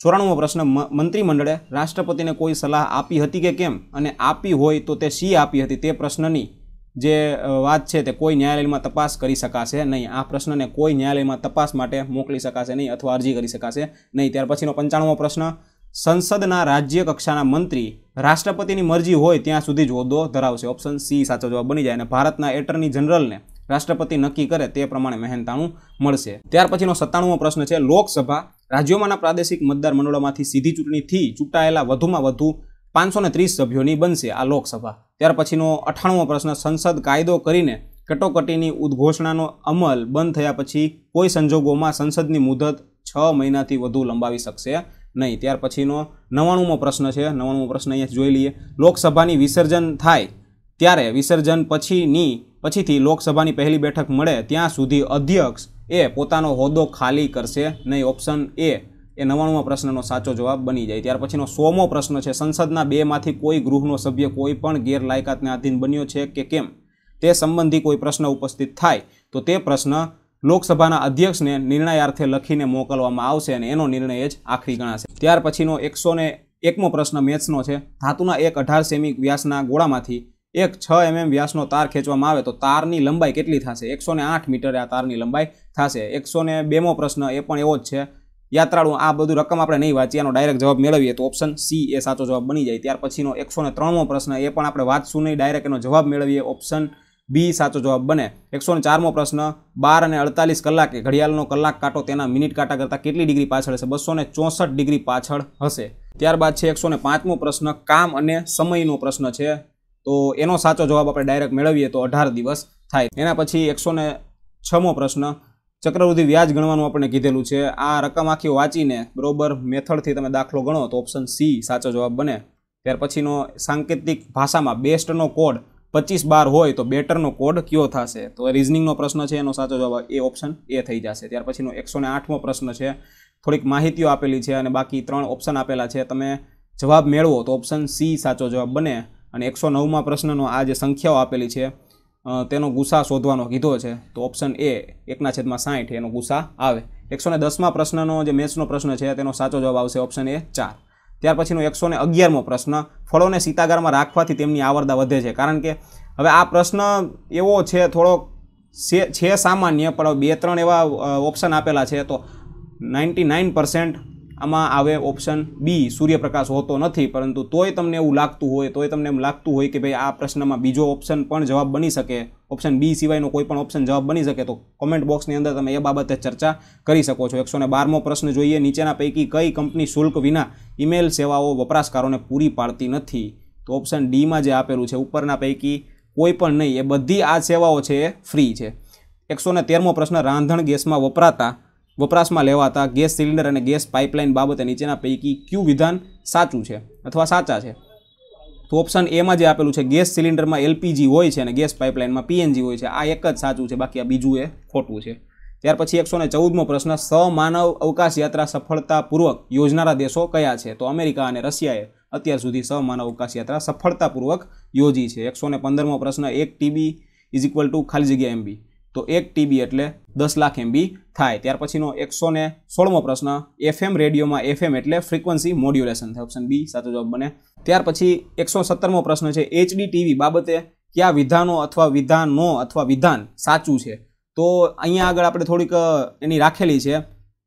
ચોરાણુંમો પ્રશ્ન મંત્રીમંડળે રાષ્ટ્રપતિને કોઈ સલાહ આપી હતી કે કેમ અને આપી હોય તો તે શી આપી હતી તે પ્રશ્નની જે વાત છે તે કોઈ ન્યાયાલયમાં તપાસ કરી શકાશે નહીં આ પ્રશ્નને કોઈ ન્યાયાલયમાં તપાસ માટે મોકલી શકાશે નહીં અથવા અરજી કરી શકાશે નહીં ત્યાર પછીનો પંચાણુંમો પ્રશ્ન સંસદના રાજ્ય કક્ષાના મંત્રી રાષ્ટ્રપતિની મરજી હોય ત્યાં સુધી જ હોદ્દો ધરાવશે ઓપ્શન સી સાચો જવાબ બની જાય અને ભારતના એટર્ની જનરલને રાષ્ટ્રપતિ નક્કી કરે તે પ્રમાણે મહેનતાણું મળશે ત્યાર પછીનો સત્તાણુંમો પ્રશ્ન છે લોકસભા રાજ્યોમાંના પ્રાદેશિક મતદાર મંડળોમાંથી સીધી ચૂંટણીથી ચૂંટાયેલા વધુમાં વધુ પાંચસો ત્રીસ સભ્યોની બનશે આ લોકસભા ત્યાર પછીનો અઠાણુંમો પ્રશ્ન સંસદ કાયદો કરીને કટોકટીની ઉદ્ઘોષણાનો અમલ બંધ થયા પછી કોઈ સંજોગોમાં સંસદની મુદત છ મહિનાથી વધુ લંબાવી શકશે નહીં ત્યાર પછીનો નવ્વાણુંમો પ્રશ્ન છે નવ્વાણુંમો પ્રશ્ન અહીંયા જોઈ લઈએ લોકસભાની વિસર્જન થાય ત્યારે વિસર્જન પછીની પછીથી લોકસભાની પહેલી બેઠક મળે ત્યાં સુધી અધ્યક્ષ એ પોતાનો હોદ્દો ખાલી કરશે નહીં ઓપ્શન એ એ નવ્વાણું પ્રશ્નનો સાચો જવાબ બની જાય ત્યાર પછીનો સોમો પ્રશ્ન છે સંસદના બેમાંથી કોઈ ગૃહનો સભ્ય કોઈ પણ ગેરલાયકાતને આધીન બન્યો છે કે કેમ તે સંબંધી કોઈ પ્રશ્ન ઉપસ્થિત થાય તો તે પ્રશ્ન લોકસભાના અધ્યક્ષને નિર્ણયાર્થે લખીને મોકલવામાં આવશે અને એનો નિર્ણય જ આખરી ગણાશે ત્યાર પછીનો એકસો ને એકમો પ્રશ્ન મેથ્સનો છે ધાતુના એક અઢાર સેમી વ્યાસના ગોળામાંથી એક છ એમએમ વ્યાસનો તાર ખેંચવામાં આવે તો તારની લંબાઈ કેટલી થશે એકસો ને આઠ મીટરે આ તારની લંબાઈ થશે એકસો ને બેમો પ્રશ્ન એ પણ એવો જ છે યાત્રાળુ આ બધું રકમ આપણે નહીં વાંચીએ આનો ડાયરેક્ટ જવાબ મેળવીએ તો ઓપ્શન સી એ સાચો જવાબ બની જાય ત્યાર પછીનો એકસો ને ત્રણમો પ્રશ્ન એ પણ આપણે વાંચશું નહીં ડાયરેક્ટ એનો જવાબ મેળવીએ ઓપ્શન બી સાચો જવાબ બને એકસો ને ચારમો પ્રશ્ન બાર અને અડતાલીસ કલાકે ઘડિયાળનો કલાક કાંટો તેના મિનિટ કાંટા કરતાં કેટલી ડિગ્રી પાછળ હશે બસો ચોસઠ ડિગ્રી પાછળ હશે ત્યારબાદ છે એકસો પાંચમો પ્રશ્ન કામ અને સમયનો પ્રશ્ન છે તો એનો સાચો જવાબ આપણે ડાયરેક્ટ મેળવીએ તો અઢાર દિવસ થાય એના પછી એકસો ને છમો પ્રશ્ન ચક્રવૃદ્ધિ વ્યાજ ગણવાનું આપણને કીધેલું છે આ રકમ આખી વાંચીને બરોબર મેથડથી તમે દાખલો ગણો તો ઓપ્શન સી સાચો જવાબ બને ત્યાર પછીનો સાંકેતિક ભાષામાં બેસ્ટનો કોડ પચીસ બાર હોય તો બેટરનો કોડ કયો થશે તો રિઝનિંગનો પ્રશ્ન છે એનો સાચો જવાબ એ ઓપ્શન એ થઈ જશે ત્યાર પછીનો એકસો ને આઠમો પ્રશ્ન છે થોડીક માહિતીઓ આપેલી છે અને બાકી ત્રણ ઓપ્શન આપેલા છે તમે જવાબ મેળવો તો ઓપ્શન સી સાચો જવાબ બને અને એકસો નવમાં પ્રશ્નનો આ જે સંખ્યાઓ આપેલી છે તેનો ગુસ્સા શોધવાનો કીધો છે તો ઓપ્શન એ એકના છેદમાં સાઠ એનો ગુસ્સા આવે એકસો ને દસમાં પ્રશ્નનો જે મેથ્સનો પ્રશ્ન છે તેનો સાચો જવાબ આવશે ઓપ્શન એ ચાર ત્યાર પછીનો એકસો ને અગિયારમો પ્રશ્ન ફળોને સીતાગારમાં રાખવાથી તેમની આવરદા વધે છે કારણ કે હવે આ પ્રશ્ન એવો છે થોડો છે સામાન્ય પણ બે ત્રણ એવા ઓપ્શન આપેલા છે તો નાઇન્ટી નાઇન પર્સેન્ટ આમાં આવે ઓપ્શન બી સૂર્યપ્રકાશ હોતો નથી પરંતુ તોય તમને એવું લાગતું હોય તોય તમને એમ લાગતું હોય કે ભાઈ આ પ્રશ્નમાં બીજો ઓપ્શન પણ જવાબ બની શકે ઓપ્શન બી સિવાયનો કોઈ પણ ઓપ્શન જવાબ બની શકે તો કોમેન્ટ બોક્સની અંદર તમે એ બાબતે ચર્ચા કરી શકો છો એકસો બારમો પ્રશ્ન જોઈએ નીચેના પૈકી કઈ કંપની શુલ્ક વિના ઈમેલ સેવાઓ વપરાશકારોને પૂરી પાડતી નથી તો ઓપ્શન ડીમાં જે આપેલું છે ઉપરના પૈકી કોઈ પણ નહીં એ બધી આ સેવાઓ છે એ ફ્રી છે એકસો તેરમો પ્રશ્ન રાંધણ ગેસમાં વપરાતા વપરાશમાં લેવાતા ગેસ સિલિન્ડર અને ગેસ પાઇપલાઇન બાબતે નીચેના પૈકી ક્યુ વિધાન સાચું છે અથવા સાચા છે તો ઓપ્શન એમાં જે આપેલું છે ગેસ સિલિન્ડરમાં એલપીજી હોય છે અને ગેસ પાઇપલાઇનમાં પીએનજી હોય છે આ એક જ સાચું છે બાકી આ બીજું એ ખોટું છે ત્યાર પછી એકસો ને ચૌદમો પ્રશ્ન સમાનવ અવકાશ યાત્રા સફળતાપૂર્વક યોજનારા દેશો કયા છે તો અમેરિકા અને રશિયાએ અત્યાર સુધી સમાનવ અવકાશ યાત્રા સફળતાપૂર્વક યોજી છે એકસો ને પંદરમો પ્રશ્ન એક ટીબી ઇઝ ઇક્વલ ટુ ખાલી જગ્યા એમબી તો એક ટીબી એટલે દસ લાખ એમબી થાય ત્યાર પછીનો એકસો ને સોળમો પ્રશ્ન એફએમ રેડિયોમાં એફએમ એટલે ફ્રિકવન્સી મોડ્યુલેશન થાય ઓપ્શન બી સાચો જવાબ બને ત્યાર પછી એકસો સત્તરમો પ્રશ્ન છે એચડી ટીવી બાબતે કયા વિધાનો અથવા વિધાનો અથવા વિધાન સાચું છે તો અહીંયા આગળ આપણે થોડીક એની રાખેલી છે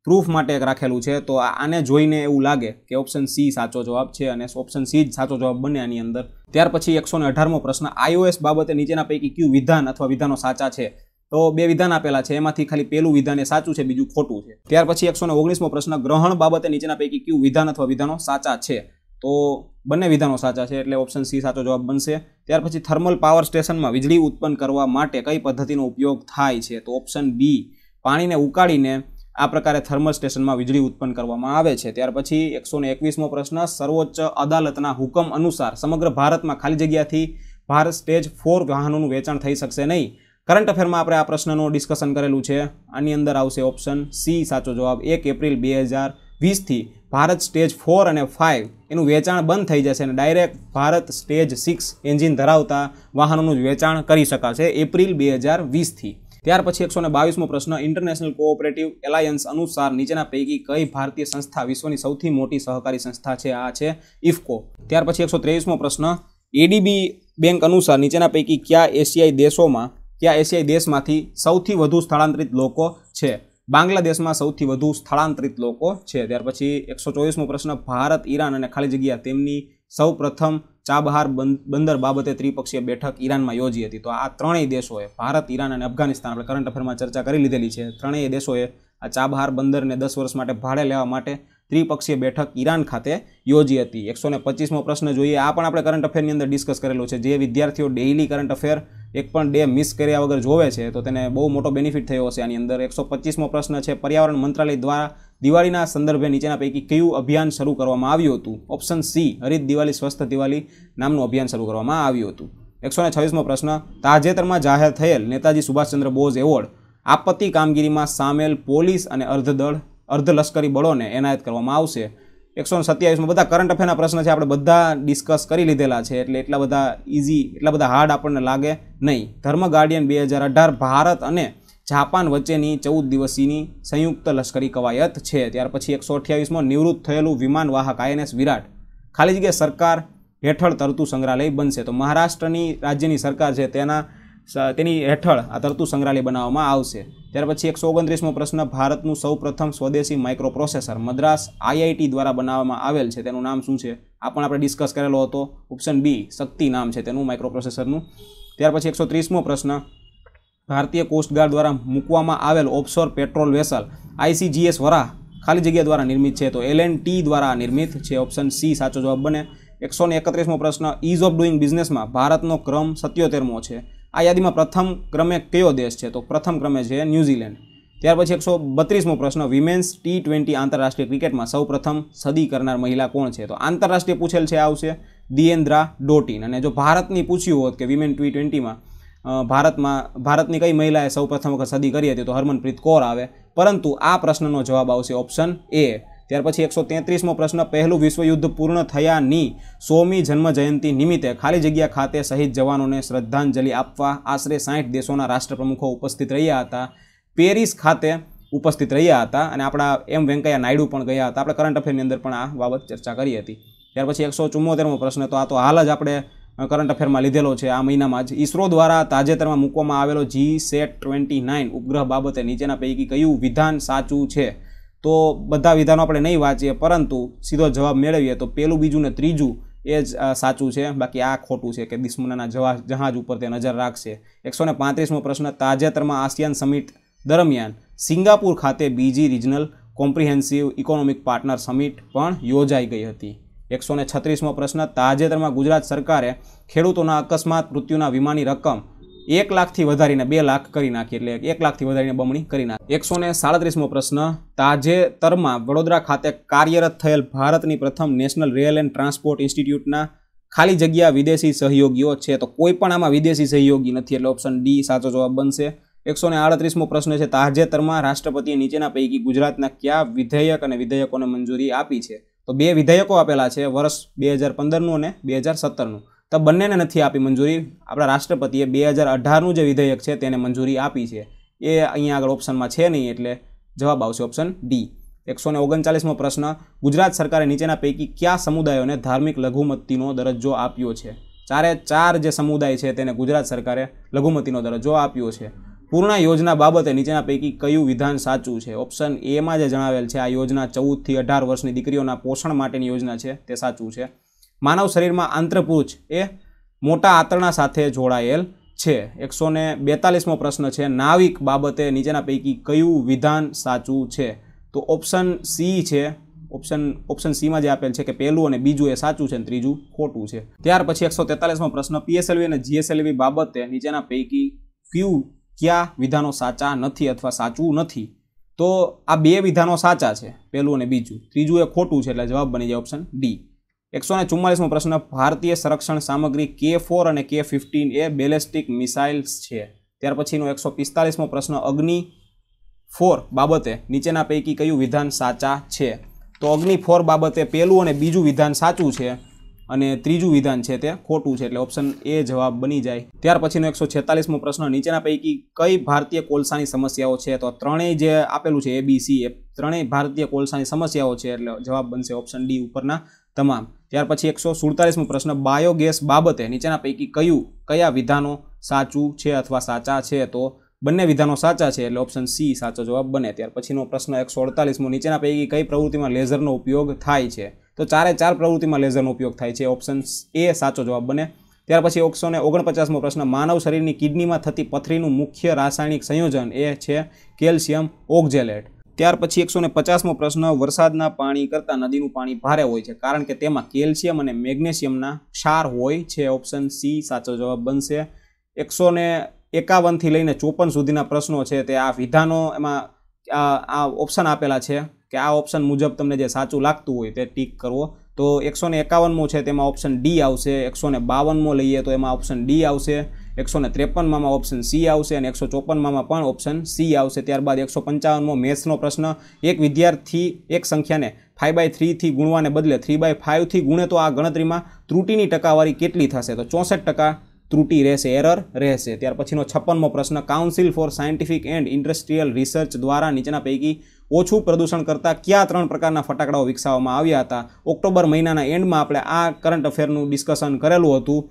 પ્રૂફ માટે એક રાખેલું છે તો આને જોઈને એવું લાગે કે ઓપ્શન સી સાચો જવાબ છે અને ઓપ્શન સી જ સાચો જવાબ બને આની અંદર ત્યાર પછી એકસો અઢારમો પ્રશ્ન આઈઓએસ બાબતે નીચેના પૈકી કયું વિધાન અથવા વિધાનો સાચા છે તો બે વિધાન આપેલા છે એમાંથી ખાલી પેલું વિધાન એ સાચું છે બીજું ખોટું છે ત્યાર પછી એકસો ઓગણીસમો પ્રશ્ન ગ્રહણ બાબતે નીચેના પૈકી કયું વિધાન અથવા વિધાનો સાચા છે તો બંને વિધાનો સાચા છે એટલે ઓપ્શન સી સાચો જવાબ બનશે ત્યાર પછી થર્મલ પાવર સ્ટેશનમાં વીજળી ઉત્પન્ન કરવા માટે કઈ પદ્ધતિનો ઉપયોગ થાય છે તો ઓપ્શન બી પાણીને ઉકાળીને આ પ્રકારે થર્મલ સ્ટેશનમાં વીજળી ઉત્પન્ન કરવામાં આવે છે ત્યાર પછી એકસો એકવીસમો પ્રશ્ન સર્વોચ્ચ અદાલતના હુકમ અનુસાર સમગ્ર ભારતમાં ખાલી જગ્યાથી ભારત સ્ટેજ ફોર વાહનોનું વેચાણ થઈ શકશે નહીં કરંટ અફેરમાં આપણે આ પ્રશ્નનું ડિસ્કશન કરેલું છે આની અંદર આવશે ઓપ્શન સી સાચો જવાબ એક એપ્રિલ બે હજાર વીસથી ભારત સ્ટેજ ફોર અને ફાઇવ એનું વેચાણ બંધ થઈ જશે અને direct Bharat stage six engine ધરાવતા વાહનોનું જ વેચાણ કરી શકાશે એપ્રિલ બે હજાર વીસથી ત્યાર પછી એકસો ને બાવીસમો પ્રશ્ન ઇન્ટરનેશનલ કોઓપરેટિવ એલાયન્સ અનુસાર નીચેના પૈકી કઈ ભારતીય સંસ્થા વિશ્વની સૌથી મોટી સહકારી સંસ્થા છે આ છે ઇફકો ત્યાર પછી એકસો ત્રેવીસમો પ્રશ્ન એડીબી બેંક અનુસાર નીચેના પૈકી કયા એશિયાઈ દેશોમાં કે આ એશિયાઈ દેશમાંથી સૌથી વધુ સ્થળાંતરિત લોકો છે બાંગ્લાદેશમાં સૌથી વધુ સ્થળાંતરિત લોકો છે ત્યાર પછી એકસો ચોવીસમો પ્રશ્ન ભારત ઈરાન અને ખાલી જગ્યા તેમની સૌ પ્રથમ ચાબહાર બંદર બાબતે ત્રિપક્ષીય બેઠક ઈરાનમાં યોજી હતી તો આ ત્રણેય દેશોએ ભારત ઈરાન અને અફઘાનિસ્તાન આપણે કરંટ અફેરમાં ચર્ચા કરી લીધેલી છે ત્રણેય દેશોએ આ ચાબહાર બંદરને દસ વર્ષ માટે ભાડે લેવા માટે ત્રિપક્ષીય બેઠક ઈરાન ખાતે યોજી હતી એકસો ને પચીસમો પ્રશ્ન જોઈએ આ પણ આપણે કરંટ અફેરની અંદર ડિસ્કસ કરેલો છે જે વિદ્યાર્થીઓ ડેઇલી કરંટ અફેર એક પણ ડે મિસ કર્યા વગર જોવે છે તો તેને બહુ મોટો બેનિફિટ થયો હશે આની અંદર એકસો પચીસમો પ્રશ્ન છે પર્યાવરણ મંત્રાલય દ્વારા દિવાળીના સંદર્ભે નીચેના પૈકી કયું અભિયાન શરૂ કરવામાં આવ્યું હતું ઓપ્શન સી હરિત દિવાળી સ્વસ્થ દિવાળી નામનું અભિયાન શરૂ કરવામાં આવ્યું હતું એકસો ને છવ્વીસમો પ્રશ્ન તાજેતરમાં જાહેર થયેલ નેતાજી સુભાષચંદ્ર બોઝ એવોર્ડ આપત્તિ કામગીરીમાં સામેલ પોલીસ અને અર્ધદળ અર્ધ લશ્કરી બળોને એનાયત કરવામાં આવશે એકસો સત્યાવીસમાં બધા કરંટ અફેરના પ્રશ્ન છે આપણે બધા ડિસ્કસ કરી લીધેલા છે એટલે એટલા બધા ઇઝી એટલા બધા હાર્ડ આપણને લાગે નહીં ધર્મ ગાર્ડિયન બે હજાર અઢાર ભારત અને જાપાન વચ્ચેની ચૌદ દિવસીયની સંયુક્ત લશ્કરી કવાયત છે ત્યાર પછી એકસો અઠ્યાવીસમાં નિવૃત્ત થયેલું વિમાન વાહક આઈએનએસ વિરાટ ખાલી જગ્યાએ સરકાર હેઠળ તરતું સંગ્રહાલય બનશે તો મહારાષ્ટ્રની રાજ્યની સરકાર છે તેના તેની હેઠળ આ તરતું સંગ્રહાલય બનાવવામાં આવશે ત્યાર પછી એકસો ઓગણત્રીસમો પ્રશ્ન ભારતનું સૌપ્રથમ સ્વદેશી માઇક્રો પ્રોસેસર મદ્રાસ આઈઆઈટી દ્વારા બનાવવામાં આવેલ છે તેનું નામ શું છે આ પણ આપણે ડિસ્કસ કરેલો હતો ઓપ્શન બી શક્તિ નામ છે તેનું માઇક્રો પ્રોસેસરનું ત્યાર પછી એકસો ત્રીસમો પ્રશ્ન ભારતીય કોસ્ટગાર્ડ દ્વારા મૂકવામાં આવેલ ઓફશોર પેટ્રોલ વેસલ આઈસીજીએસ વરા ખાલી જગ્યા દ્વારા નિર્મિત છે તો એલ એન્ડ ટી દ્વારા નિર્મિત છે ઓપ્શન સી સાચો જવાબ બને એકસો ને એકત્રીસમો પ્રશ્ન ઇઝ ઓફ ડુઇંગ બિઝનેસમાં ભારતનો ક્રમ સત્યોતેરમો છે આ યાદીમાં પ્રથમ ક્રમે કયો દેશ છે તો પ્રથમ ક્રમે છે ન્યૂઝીલેન્ડ ત્યાર પછી એકસો બત્રીસમો પ્રશ્ન વિમેન્સ ટી ટ્વેન્ટી આંતરરાષ્ટ્રીય ક્રિકેટમાં સૌ પ્રથમ સદી કરનાર મહિલા કોણ છે તો આંતરરાષ્ટ્રીય પૂછેલ છે આવશે દિએન્દ્રા ડોટીન અને જો ભારતની પૂછ્યું હોત કે વિમેન ટી ટ્વેન્ટીમાં ભારતમાં ભારતની કઈ મહિલાએ સૌ પ્રથમ વખત સદી કરી હતી તો હરમનપ્રીત કૌર આવે પરંતુ આ પ્રશ્નનો જવાબ આવશે ઓપ્શન એ ત્યાર પછી એકસો તેત્રીસમો પ્રશ્ન પહેલું વિશ્વયુદ્ધ પૂર્ણ થયાની સોમી જન્મ જયંતિ નિમિત્તે ખાલી જગ્યા ખાતે શહીદ જવાનોને શ્રદ્ધાંજલિ આપવા આશરે સાહીઠ દેશોના રાષ્ટ્રપ્રમુખો ઉપસ્થિત રહ્યા હતા પેરિસ ખાતે ઉપસ્થિત રહ્યા હતા અને આપણા એમ વેંકૈયા નાયડુ પણ ગયા હતા આપણે કરંટ અફેરની અંદર પણ આ બાબત ચર્ચા કરી હતી ત્યાર પછી એકસો ચુમ્મોતેરમો પ્રશ્ન તો આ તો હાલ જ આપણે કરંટ અફેરમાં લીધેલો છે આ મહિનામાં જ ઇસરો દ્વારા તાજેતરમાં મૂકવામાં આવેલો જી સેટ ટ્વેન્ટી નાઇન ઉપગ્રહ બાબતે નીચેના પૈકી કયું વિધાન સાચું છે તો બધા વિધાનો આપણે નહીં વાંચીએ પરંતુ સીધો જવાબ મેળવીએ તો પહેલું બીજું ને ત્રીજું એ જ સાચું છે બાકી આ ખોટું છે કે દુશ્મનના જહાજ ઉપર તે નજર રાખશે એકસો ને પાંત્રીસમો પ્રશ્ન તાજેતરમાં આસિયાન સમિટ દરમિયાન સિંગાપુર ખાતે બીજી regional comprehensive economic partner summit પણ યોજાઈ ગઈ હતી એકસો ને છત્રીસમો પ્રશ્ન તાજેતરમાં ગુજરાત સરકારે ખેડૂતોના અકસ્માત મૃત્યુના વીમાની રકમ એક લાખથી વધારીને બે લાખ કરી નાખી એટલે એક લાખથી વધારીને બમણી કરી નાખી એકસો ને સાડત્રીસમો પ્રશ્ન તાજેતરમાં વડોદરા ખાતે કાર્યરત થયેલ ભારતની પ્રથમ નેશનલ રેલ એન્ડ ટ્રાન્સપોર્ટ ઇન્સ્ટિટ્યૂટના ખાલી જગ્યા વિદેશી સહયોગીઓ છે તો કોઈ પણ આમાં વિદેશી સહયોગી નથી એટલે ઓપ્શન ડી સાચો જવાબ બનશે એકસો ને આડત્રીસમો પ્રશ્ન છે તાજેતરમાં રાષ્ટ્રપતિએ નીચેના પૈકી ગુજરાતના કયા વિધેયક અને વિધેયકોને મંજૂરી આપી છે તો બે વિધેયકો આપેલા છે વર્ષ બે હજાર પંદરનું અને બે હજાર સત્તરનું તો બંનેને નથી આપી મંજૂરી આપણા રાષ્ટ્રપતિએ બે હજાર અઢારનું જે વિધેયક છે તેને મંજૂરી આપી છે એ અહીંયા આગળ ઓપ્શનમાં છે નહીં એટલે જવાબ આવશે ઓપ્શન ડી એકસો ને ઓગણચાલીસમો પ્રશ્ન ગુજરાત સરકારે નીચેના પૈકી કયા સમુદાયોને ધાર્મિક લઘુમતીનો દરજ્જો આપ્યો છે ચારે ચાર જે સમુદાય છે તેને ગુજરાત સરકારે લઘુમતીનો દરજ્જો આપ્યો છે પૂર્ણ યોજના બાબતે નીચેના પૈકી કયું વિધાન સાચું છે ઓપ્શન એમાં જે જણાવેલ છે આ યોજના ચૌદથી અઢાર વર્ષની દીકરીઓના પોષણ માટેની યોજના છે તે સાચું છે માનવ શરીરમાં આંતરપુરુષ એ મોટા આંતરણા સાથે જોડાયેલ છે એકસો ને બેતાલીસમો પ્રશ્ન છે નાવિક બાબતે નીચેના પૈકી કયું વિધાન સાચું છે તો ઓપ્શન સી છે ઓપ્શન ઓપ્શન સીમાં જે આપેલ છે કે પહેલું અને બીજું એ સાચું છે અને ત્રીજું ખોટું છે ત્યાર પછી એકસો તેતાલીસમો પ્રશ્ન પીએસએલવી અને જીએસએલવી બાબતે નીચેના પૈકી ક્યુ કયા વિધાનો સાચા નથી અથવા સાચું નથી તો આ બે વિધાનો સાચા છે પહેલું અને બીજું ત્રીજું એ ખોટું છે એટલે જવાબ બની જાય ઓપ્શન ડી એકસો ને ચુમ્માલીસમો પ્રશ્ન ભારતીય સંરક્ષણ સામગ્રી કે ફોર અને કે ફિફ્ટીન એ બેલેસ્ટિક મિસાઇલ્સ છે ત્યાર પછીનો એકસો પિસ્તાલીસમો પ્રશ્ન અગ્નિ ફોર બાબતે નીચેના પૈકી કયું વિધાન સાચા છે તો અગ્નિ ફોર બાબતે પહેલું અને બીજું વિધાન સાચું છે અને ત્રીજું વિધાન છે તે ખોટું છે એટલે ઓપ્શન એ જવાબ બની જાય ત્યાર પછીનો એકસો છેતાલીસમો પ્રશ્ન નીચેના પૈકી કઈ ભારતીય કોલસાની સમસ્યાઓ છે તો ત્રણેય જે આપેલું છે એબીસી એ ત્રણેય ભારતીય કોલસાની સમસ્યાઓ છે એટલે જવાબ બનશે ઓપ્શન ડી ઉપરના તમામ ત્યાર પછી એકસો સુડતાલીસમો પ્રશ્ન બાયોગેસ બાબતે નીચેના પૈકી કયું કયા વિધાનો સાચું છે અથવા સાચા છે તો બંને વિધાનો સાચા છે એટલે ઓપ્શન સી સાચો જવાબ બને ત્યાર પછીનો પ્રશ્ન એકસો અડતાલીસમો નીચેના પૈકી કઈ પ્રવૃત્તિમાં લેઝરનો ઉપયોગ થાય છે તો ચારે ચાર પ્રવૃત્તિમાં લેઝરનો ઉપયોગ થાય છે ઓપ્શન એ સાચો જવાબ બને ત્યાર પછી એકસો ને ઓગણપચાસમો પ્રશ્ન માનવ શરીરની કિડનીમાં થતી પથરીનું મુખ્ય રાસાયણિક સંયોજન એ છે કેલ્શિયમ ઓક્ઝેલેટ ત્યાર પછી એકસો ને પચાસમો પ્રશ્ન વરસાદના પાણી કરતાં નદીનું પાણી ભારે હોય છે કારણ કે તેમાં કેલ્શિયમ અને મેગ્નેશિયમના ક્ષાર હોય છે ઓપ્શન સી સાચો જવાબ બનશે એકસો ને એકાવનથી લઈને ચોપન સુધીના પ્રશ્નો છે તે આ વિધાનો એમાં આ ઓપ્શન આપેલા છે કે આ ઓપ્શન મુજબ તમને જે સાચું લાગતું હોય તે ટીક કરવો તો એકસો ને એકાવનમો છે તેમાં ઓપ્શન ડી આવશે એકસો ને બાવનમો લઈએ તો એમાં ઓપ્શન ડી આવશે એકસો ને ત્રેપનમાં ઓપ્શન સી આવશે અને એકસો ચોપનમાં પણ ઓપ્શન સી આવશે ત્યારબાદ એકસો પંચાવનમો મેથ્સનો પ્રશ્ન એક વિદ્યાર્થી એક સંખ્યાને ફાઇવ બાય થ્રીથી ગુણવાને બદલે થ્રી બાય ફાઇવથી ગુણે તો આ ગણતરીમાં ત્રુટીની ટકાવારી કેટલી થશે તો ચોસઠ ટકા ત્રુટી રહેશે એરર રહેશે ત્યાર પછીનો છપ્પનમો પ્રશ્ન council for scientific and industrial research દ્વારા નીચેના પૈકી ઓછું પ્રદૂષણ કરતાં કયા ત્રણ પ્રકારના ફટાકડાઓ વિકસાવવામાં આવ્યા હતા ઓક્ટોબર મહિનાના એન્ડમાં આપણે આ કરંટ અફેરનું ડિસ્કશન કરેલું હતું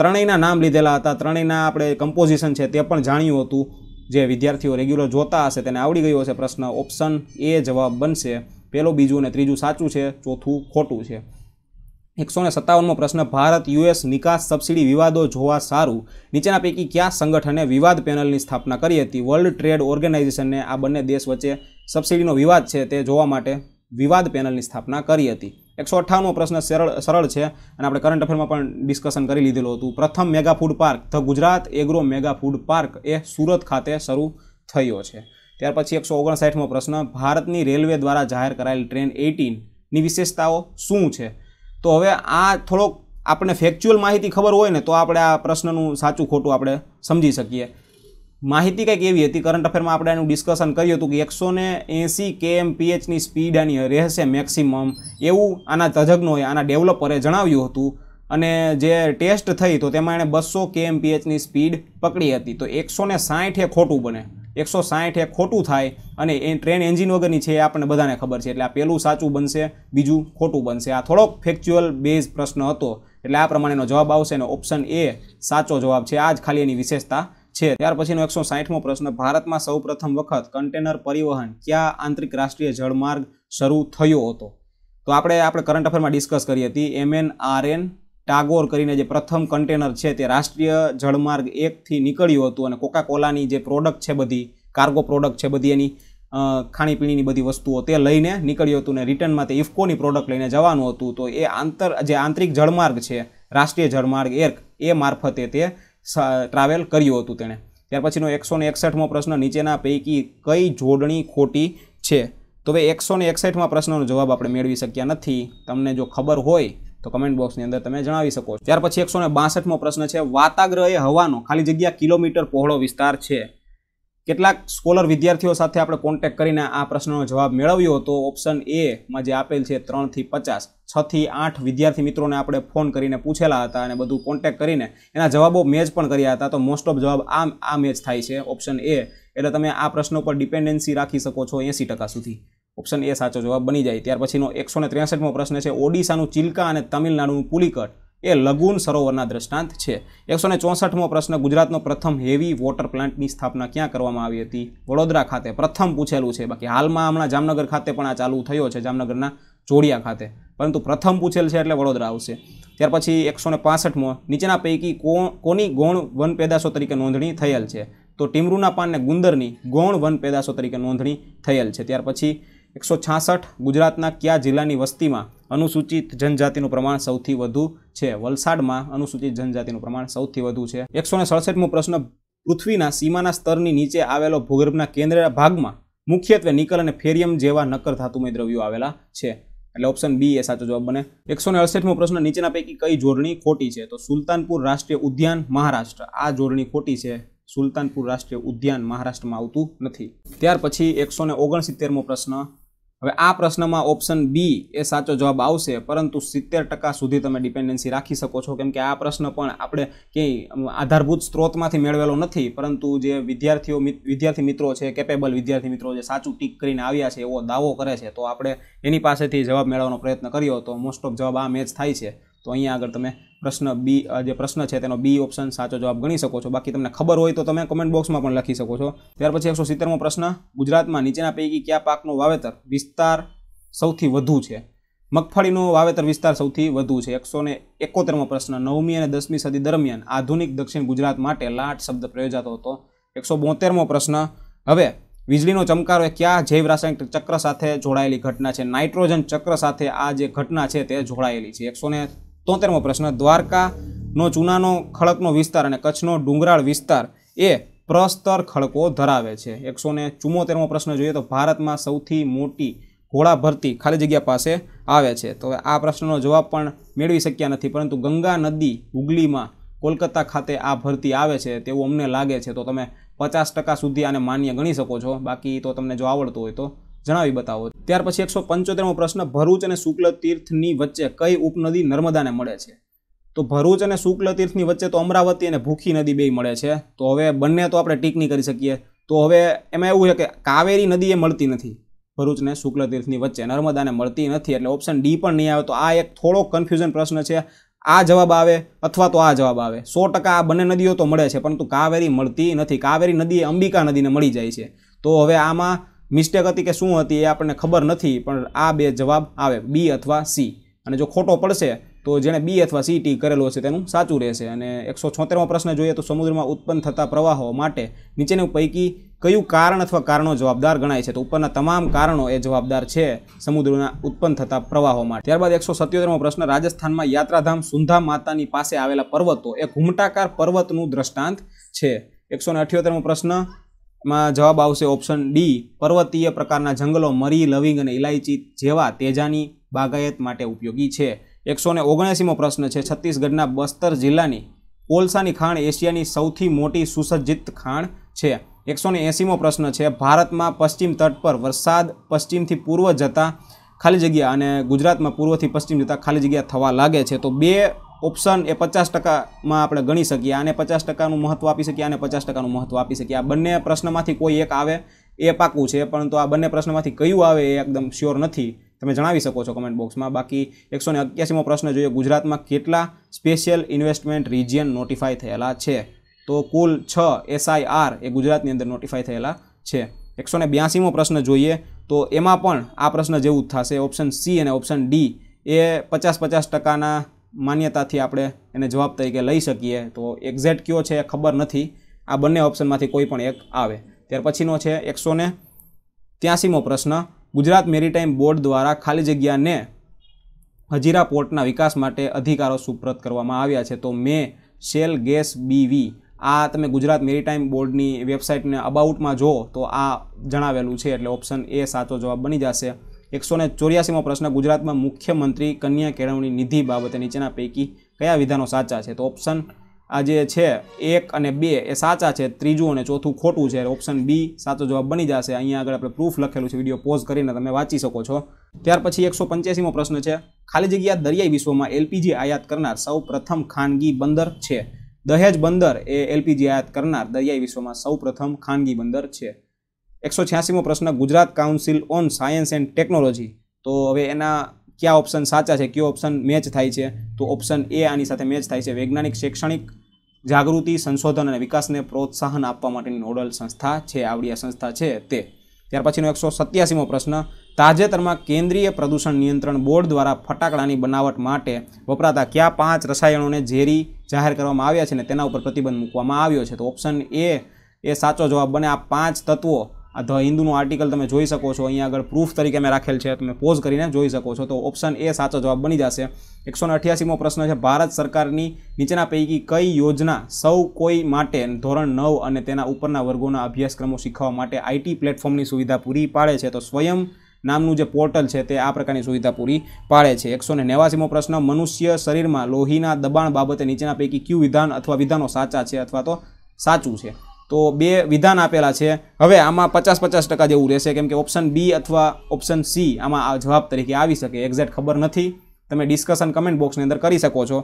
ત્રણેયના નામ લીધેલા હતા ત્રણેયના આપણે કમ્પોઝિશન છે તે પણ જાણ્યું હતું જે વિદ્યાર્થીઓ રેગ્યુલર જોતા હશે તેને આવડી ગયો હશે પ્રશ્ન ઓપ્શન એ જવાબ બનશે પહેલું બીજું અને ત્રીજું સાચું છે ચોથું ખોટું છે એકસો ને સત્તાવનમો પ્રશ્ન ભારત યુએસ નિકાસ સબસિડી વિવાદો જોવા સારું નીચેના પૈકી કયા સંગઠને વિવાદ પેનલની સ્થાપના કરી હતી વર્લ્ડ ટ્રેડ ઓર્ગેનાઇઝેશનને આ બંને દેશ વચ્ચે સબસિડીનો વિવાદ છે તે જોવા માટે વિવાદ પેનલની સ્થાપના કરી હતી એકસો અઠ્ઠાણું પ્રશ્ન સરળ સરળ છે અને આપણે કરંટ અફેરમાં પણ ડિસ્કશન કરી લીધેલું હતું પ્રથમ mega food park the Gujarat agro mega food park એ સુરત ખાતે શરૂ થયો છે ત્યાર પછી એકસો ઓગણસાઠમો પ્રશ્ન ભારતની રેલવે દ્વારા જાહેર કરાયેલ ટ્રેન એટીનની વિશેષતાઓ શું છે તો હવે આ થોડોક આપણે ફેક્ચ્યુઅલ માહિતી ખબર હોય ને તો આપણે આ પ્રશ્નનું સાચું ખોટું આપણે સમજી શકીએ માહિતી કંઈક એવી હતી કરંટ અફેરમાં આપણે એનું ડિસ્કશન કર્યું હતું કે એકસો ને એંસી કેએમપીએચની સ્પીડ આની રહેશે મેક્સિમમ એવું આના તજજ્ઞોએ આના ડેવલપરે જણાવ્યું હતું અને જે ટેસ્ટ થઈ તો તેમાં એણે બસો કે કેએમપીએચની સ્પીડ પકડી હતી તો એકસો ને સાહીઠ એ ખોટું બને એકસો સાહીઠ એ ખોટું થાય અને એ ટ્રેન એન્જિન વગરની છે એ આપણને બધાને ખબર છે એટલે આ પહેલું સાચું બનશે બીજું ખોટું બનશે આ થોડોક ફેક્ચ્યુઅલ બેઝ પ્રશ્ન હતો એટલે આ પ્રમાણેનો જવાબ આવશે અને ઓપ્શન એ સાચો જવાબ છે આ જ ખાલી એની વિશેષતા છે ત્યાર પછીનો એકસો સાઠમો પ્રશ્ન ભારતમાં સૌપ્રથમ વખત કન્ટેનર પરિવહન કયા આંતરિક રાષ્ટ્રીય જળમાર્ગ શરૂ થયો હતો તો આપણે આપણે કરંટ અફેરમાં ડિસ્કસ કરી હતી એમએન આરએન ટાગોર કરીને જે પ્રથમ કન્ટેનર છે તે રાષ્ટ્રીય જળમાર્ગ એકથી નીકળ્યું હતું અને કોકા કોલાની જે પ્રોડક્ટ છે બધી કાર્ગો પ્રોડક્ટ છે બધી એની ખાણીપીણીની બધી વસ્તુઓ તે લઈને નીકળ્યું હતું ને રિટર્નમાં તે ઇફકોની પ્રોડક્ટ લઈને જવાનું હતું તો એ આંતર જે આંતરિક જળમાર્ગ છે રાષ્ટ્રીય જળમાર્ગ એક એ મારફતે તે ટ્રાવેલ કર્યું હતું તેણે ત્યાર પછીનો એકસો ને એકસઠમો પ્રશ્ન નીચેના પૈકી કઈ જોડણી ખોટી છે તો હવે એકસો ને એકસઠમાં પ્રશ્નનો જવાબ આપણે મેળવી શક્યા નથી તમને જો ખબર હોય તો કમેન્ટ બોક્સની અંદર તમે જણાવી શકો ત્યાર પછી એકસો ને બાસઠમો પ્રશ્ન છે વાતાગ્રહ એ હવાનો ખાલી જગ્યા કિલોમીટર પહોળો વિસ્તાર છે કેટલાક સ્કોલર વિદ્યાર્થીઓ સાથે આપણે કોન્ટેક્ટ કરીને આ પ્રશ્નનો જવાબ મેળવ્યો તો ઓપ્શન એમાં જે આપેલ છે ત્રણથી પચાસ છથી આઠ વિદ્યાર્થી મિત્રોને આપણે ફોન કરીને પૂછેલા હતા અને બધું કોન્ટેક કરીને એના જવાબો મેચ પણ કર્યા હતા તો મોસ્ટ ઓફ જવાબ આ આ મેચ થાય છે ઓપ્શન એ એટલે તમે આ પ્રશ્ન પર ડિપેન્ડન્સી રાખી શકો છો એંસી ટકા સુધી ઓપ્શન એ સાચો જવાબ બની જાય ત્યાર પછીનો એકસો ને પ્રશ્ન છે ઓડિશાનું ચિલકા અને તમિલનાડુનું પુલિકટ એ લગુન સરોવરના દ્રષ્ટાંત છે એકસો ને ચોસઠમો પ્રશ્ન ગુજરાતનો પ્રથમ હેવી વોટર પ્લાન્ટની સ્થાપના ક્યાં કરવામાં આવી હતી વડોદરા ખાતે પ્રથમ પૂછેલું છે બાકી હાલમાં હમણાં જામનગર ખાતે પણ આ ચાલુ થયો છે જામનગરના જોડિયા ખાતે પરંતુ પ્રથમ પૂછેલ છે એટલે વડોદરા આવશે ત્યાર પછી એકસો ને પાસઠમો નીચેના પૈકી કોની ગૌણ વન પેદાશો તરીકે નોંધણી થયેલ છે તો ટીમરૂના પાનને ગુંદરની ગૌણ વન પેદાશો તરીકે નોંધણી થયેલ છે ત્યાર પછી એકસો છાસઠ ગુજરાતના કયા જિલ્લાની વસ્તીમાં અનુસૂચિત જનજાતિનું પ્રમાણ સૌથી વધુ છે વલસાડમાં અનુસૂચિત જનજાતિનું પ્રમાણ સૌથી વધુ છે એકસો ને સડસઠમો પ્રશ્ન પૃથ્વીના સીમાના સ્તરની નીચે આવેલો ભૂગર્ભના કેન્દ્ર ભાગમાં મુખ્યત્વે નિકલ અને ફેરિયમ જેવા નક્કર ધાતુમય દ્રવ્યો આવેલા છે એટલે ઓપ્શન બી એ સાચો જવાબ બને એકસો ને અડસઠમો પ્રશ્ન નીચેના પૈકી કઈ જોડણી ખોટી છે તો સુલતાનપુર રાષ્ટ્રીય ઉદ્યાન મહારાષ્ટ્ર આ જોડણી ખોટી છે સુલતાનપુર રાષ્ટ્રીય ઉદ્યાન મહારાષ્ટ્રમાં આવતું નથી ત્યાર પછી એકસો ને ઓગણસિત્તેરમો પ્રશ્ન હવે આ પ્રશ્નમાં ઓપ્શન બી એ સાચો જવાબ આવશે પરંતુ સિત્તેર ટકા સુધી તમે ડિપેન્ડન્સી રાખી શકો છો કેમ કે આ પ્રશ્ન પણ આપણે ક્યાંય આધારભૂત સ્ત્રોતમાંથી મેળવેલો નથી પરંતુ જે વિદ્યાર્થીઓ વિદ્યાર્થી મિત્રો છે કેપેબલ વિદ્યાર્થી મિત્રો જે સાચું ટીક કરીને આવ્યા છે એવો દાવો કરે છે તો આપણે એની પાસેથી જવાબ મેળવવાનો પ્રયત્ન કર્યો તો મોસ્ટ ઓફ જવાબ આ મેચ થાય છે તો અહીંયા આગળ તમે પ્રશ્ન બી જે પ્રશ્ન છે તેનો બી ઓપ્શન સાચો જવાબ ગણી શકો છો બાકી તમને ખબર હોય તો તમે કમેન્ટ બોક્સમાં પણ લખી શકો છો ત્યાર પછી એકસો સિત્તેરમો પ્રશ્ન ગુજરાતમાં નીચેના પૈકી ક્યાં પાકનું વાવેતર વિસ્તાર સૌથી વધુ છે મગફળીનો વાવેતર વિસ્તાર સૌથી વધુ છે એકસો ને એકોતેરમો પ્રશ્ન નવમી અને દસમી સદી દરમિયાન આધુનિક દક્ષિણ ગુજરાત માટે લાટ શબ્દ પ્રયોજાતો હતો એકસો બોતેરમો પ્રશ્ન હવે વીજળીનો ચમકારો એ કયા જૈવ રાસાયણિક ચક્ર સાથે જોડાયેલી ઘટના છે નાઇટ્રોજન ચક્ર સાથે આ જે ઘટના છે તે જોડાયેલી છે એકસો તોતેરમો પ્રશ્ન દ્વારકાનો ચૂનાનો ખડકનો વિસ્તાર અને કચ્છનો ડુંગરાળ વિસ્તાર એ પ્રસ્તર ખડકો ધરાવે છે એકસો ને ચુમ્મોતેરમો પ્રશ્ન જોઈએ તો ભારતમાં સૌથી મોટી ઘોડા ભરતી ખાલી જગ્યા પાસે આવે છે તો આ પ્રશ્નનો જવાબ પણ મેળવી શક્યા નથી પરંતુ ગંગા નદી હુગલીમાં કોલકાતા ખાતે આ ભરતી આવે છે તેવું અમને લાગે છે તો તમે પચાસ ટકા સુધી આને માન્ય ગણી શકો છો બાકી તો તમને જો આવડતું હોય તો જણાવી બતાવો ત્યાર પછી એકસો પંચોતેરમો પ્રશ્ન ભરૂચ અને શુક્લ તીર્થની વચ્ચે કઈ ઉપનદી નર્મદાને મળે છે તો ભરૂચ અને શુક્લ તીર્થની વચ્ચે તો અમરાવતી અને ભૂખી નદી બે મળે છે તો હવે બંને તો આપણે ટીક નહીં કરી શકીએ તો હવે એમાં એવું છે કે કાવેરી નદી એ મળતી નથી ભરૂચને શુક્લ તીર્થની વચ્ચે નર્મદાને મળતી નથી એટલે ઓપ્શન ડી પણ નહીં આવે તો આ એક થોડો કન્ફ્યુઝન પ્રશ્ન છે આ જવાબ આવે અથવા તો આ જવાબ આવે સો ટકા આ બંને નદીઓ તો મળે છે પરંતુ કાવેરી મળતી નથી કાવેરી નદી અંબિકા નદીને મળી જાય છે તો હવે આમાં મિસ્ટેક હતી કે શું હતી એ આપણને ખબર નથી પણ આ બે જવાબ આવે બી અથવા સી અને જો ખોટો પડશે તો જેણે બી અથવા સી ટી કરેલો હશે તેનું સાચું રહેશે અને એકસો છોતેરમો પ્રશ્ન જોઈએ તો સમુદ્રમાં ઉત્પન્ન થતા પ્રવાહો માટે નીચેની પૈકી કયું કારણ અથવા કારણો જવાબદાર ગણાય છે તો ઉપરના તમામ કારણો એ જવાબદાર છે સમુદ્રના ઉત્પન્ન થતા પ્રવાહો માટે ત્યારબાદ એકસો સત્યોતેરમો પ્રશ્ન રાજસ્થાનમાં યાત્રાધામ સુંધા માતાની પાસે આવેલા પર્વતો એ ઘુમટાકાર પર્વતનું દ્રષ્ટાંત છે એકસો ને અઠ્યોતેરમો પ્રશ્ન માં જવાબ આવશે ઓપ્શન ડી પર્વતીય પ્રકારના જંગલો મરી લવિંગ અને ઇલાયચી જેવા તેજાની બાગાયત માટે ઉપયોગી છે એકસો ને ઓગણસીમો પ્રશ્ન છે છત્તીસગઢના બસ્તર જિલ્લાની કોલસાની ખાણ એશિયાની સૌથી મોટી સુસજ્જિત ખાણ છે એકસો ને એંસીમો પ્રશ્ન છે ભારતમાં પશ્ચિમ તટ પર વરસાદ પશ્ચિમથી પૂર્વ જતાં ખાલી જગ્યા અને ગુજરાતમાં પૂર્વથી પશ્ચિમ જતાં ખાલી જગ્યા થવા લાગે છે તો બે ઓપ્શન એ પચાસ ટકામાં આપણે ગણી શકીએ અને પચાસ ટકાનું મહત્ત્વ આપી શકીએ અને પચાસ ટકાનું મહત્ત્વ આપી શકીએ આ બંને પ્રશ્નમાંથી કોઈ એક આવે એ પાકું છે પરંતુ આ બંને પ્રશ્નમાંથી કયું આવે એ એકદમ શ્યોર નથી તમે જણાવી શકો છો કમેન્ટ બોક્સમાં બાકી એકસો ને અગિયાસીમો પ્રશ્ન જોઈએ ગુજરાતમાં કેટલા સ્પેશિયલ ઇન્વેસ્ટમેન્ટ રિજિયન નોટિફાઈ થયેલા છે તો કુલ છ એસઆઈઆર એ ગુજરાતની અંદર નોટિફાઈ થયેલા છે એકસો ને બ્યાસીમો પ્રશ્ન જોઈએ તો એમાં પણ આ પ્રશ્ન જેવું જ થશે ઓપ્શન સી અને ઓપ્શન ડી એ પચાસ પચાસ ટકાના માન્યતાથી આપણે એને જવાબ તરીકે લઈ શકીએ તો એક્ઝેક્ટ કયો છે ખબર નથી આ બંને ઓપ્શનમાંથી કોઈ પણ એક આવે ત્યાર પછીનો છે એકસો ને ત્યાસીમો પ્રશ્ન ગુજરાત મેરીટાઈમ બોર્ડ દ્વારા ખાલી જગ્યાને હજીરા પોર્ટના વિકાસ માટે અધિકારો સુપ્રત કરવામાં આવ્યા છે તો મે શેલ ગેસ બીવી આ તમે ગુજરાત મેરીટાઈમ બોર્ડની વેબસાઇટને અબાઉટમાં જુઓ તો આ જણાવેલું છે એટલે ઓપ્શન એ સાચો જવાબ બની જશે એકસો ને ચોર્યાસીમો પ્રશ્ન ગુજરાતમાં મુખ્યમંત્રી કન્યા કેળવણી નિધિ બાબતે નીચેના પૈકી કયા વિધાનો સાચા છે તો ઓપ્શન આ જે છે એક અને બે એ સાચા છે ત્રીજું અને ચોથું ખોટું છે ઓપ્શન બી સાચો જવાબ બની જશે અહીંયા આગળ આપણે પ્રૂફ લખેલું છે વિડીયો પોઝ કરીને તમે વાંચી શકો છો ત્યાર પછી એકસો પંચ્યાસીમો પ્રશ્ન છે ખાલી જગ્યા દરિયાઈ વિશ્વમાં એલપીજી આયાત કરનાર સૌ પ્રથમ ખાનગી બંદર છે દહેજ બંદર એ એલપીજી આયાત કરનાર દરિયાઈ વિશ્વમાં સૌ પ્રથમ ખાનગી બંદર છે એકસો છ્યાસીમો પ્રશ્ન Gujarat council on science and technology તો હવે એના કયા ઓપ્શન સાચા છે કયો ઓપ્શન મેચ થાય છે તો ઓપ્શન એ આની સાથે મેચ થાય છે વૈજ્ઞાનિક શૈક્ષણિક જાગૃતિ સંશોધન અને વિકાસને પ્રોત્સાહન આપવા માટેની નોડલ સંસ્થા છે આવડી સંસ્થા છે તે ત્યાર પછીનો એકસો સત્યાસીમો પ્રશ્ન તાજેતરમાં કેન્દ્રીય પ્રદૂષણ નિયંત્રણ બોર્ડ દ્વારા ફટાકડાની બનાવટ માટે વપરાતા કયા પાંચ રસાયણોને ઝેરી જાહેર કરવામાં આવ્યા છે અને તેના ઉપર પ્રતિબંધ મૂકવામાં આવ્યો છે તો ઓપ્શન એ એ સાચો જવાબ બને આ પાંચ તત્વો આ ધ હિન્દુનું આર્ટિકલ તમે જોઈ શકો છો અહીંયા આગળ પ્રૂફ તરીકે મેં રાખેલ છે તમે પોઝ કરીને જોઈ શકો છો તો ઓપ્શન એ સાચો જવાબ બની જશે એકસો અઠ્યાસીમો પ્રશ્ન છે ભારત સરકારની નીચેના પૈકી કઈ યોજના સૌ કોઈ માટે ધોરણ નવ અને તેના ઉપરના વર્ગોના અભ્યાસક્રમો શીખવા માટે આઈટી પ્લેટફોર્મની સુવિધા પૂરી પાડે છે તો સ્વયં નામનું જે પોર્ટલ છે તે આ પ્રકારની સુવિધા પૂરી પાડે છે એકસો ને નેવાસીમો પ્રશ્ન મનુષ્ય શરીરમાં લોહીના દબાણ બાબતે નીચેના પૈકી ક્યુ વિધાન અથવા વિધાનો સાચા છે અથવા તો સાચું છે તો બે વિધાન આપેલા છે હવે આમાં પચાસ પચાસ ટકા જેવું રહેશે કેમ કે ઓપ્શન બી અથવા ઓપ્શન સી આમાં આ જવાબ તરીકે આવી શકે એક્ઝેક્ટ ખબર નથી તમે ડિસ્કશન કમેન્ટ બોક્સની અંદર કરી શકો છો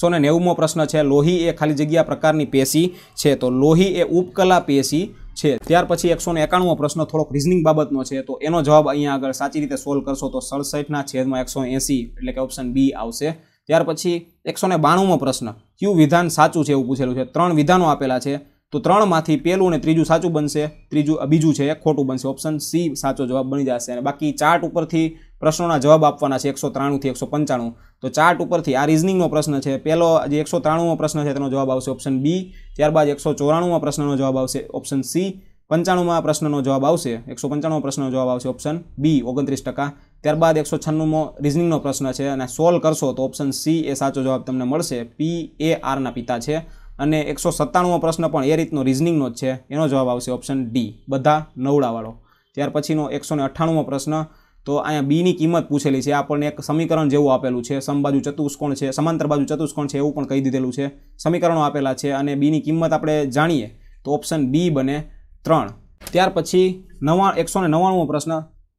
સો ને નેવુંમો પ્રશ્ન છે લોહી એ ખાલી જગ્યા પ્રકારની પેશી છે તો લોહી એ ઉપકલા પેશી છે ત્યાર પછી એકસો ને એકાણું પ્રશ્ન થોડોક રિઝનિંગ બાબતનો છે તો એનો જવાબ અહીંયા આગળ સાચી રીતે સોલ્વ કરશો તો સડસઠના છેદમાં એકસો એંસી એટલે કે ઓપ્શન બી આવશે ત્યાર પછી એકસો ને બાણુંમો પ્રશ્ન ક્યુ વિધાન સાચું છે એવું પૂછેલું છે ત્રણ વિધાનો આપેલા છે તો ત્રણમાંથી પહેલું અને ત્રીજું સાચું બનશે ત્રીજું બીજું છે એ ખોટું બનશે ઓપ્શન સી સાચો જવાબ બની જશે અને બાકી ચાર્ટ ઉપરથી પ્રશ્નોના જવાબ આપવાના છે એકસો ત્રાણુંથી એકસો પંચાણું તો ચાર્ટ ઉપરથી આ રિઝનિંગનો પ્રશ્ન છે પહેલો જે એકસો ત્રાણુંમો પ્રશ્ન છે તેનો જવાબ આવશે ઓપ્શન બી ત્યારબાદ એકસો ચોરાણુંમાં પ્રશ્નનો જવાબ આવશે ઓપ્શન સી પંચાણુંમાં પ્રશ્નનો જવાબ આવશે એકસો પંચાણું પ્રશ્નનો જવાબ આવશે ઓપ્શન બી ઓગણત્રીસ ટકા ત્યારબાદ એકસો છન્નુંમો રિઝનિંગનો પ્રશ્ન છે અને સોલ્વ કરશો તો ઓપ્શન સી એ સાચો જવાબ તમને મળશે પી એ આરના પિતા છે અને એકસો સત્તાણુંમો પ્રશ્ન પણ એ રીતનો રિઝનિંગનો જ છે એનો જવાબ આવશે ઓપ્શન ડી બધા નવડાવાળો ત્યાર પછીનો એકસો ને અઠ્ઠાણુંમો પ્રશ્ન તો અહીંયા બીની કિંમત પૂછેલી છે આપણને એક સમીકરણ જેવું આપેલું છે સમબાજુ ચતુષ્કોણ છે સમાંતર બાજુ ચતુષ્કોણ છે એવું પણ કહી દીધેલું છે સમીકરણો આપેલા છે અને બીની કિંમત આપણે જાણીએ તો ઓપ્શન બી બને ત્રણ ત્યાર પછી નવા એકસો ને નવ્વાણુંમો પ્રશ્ન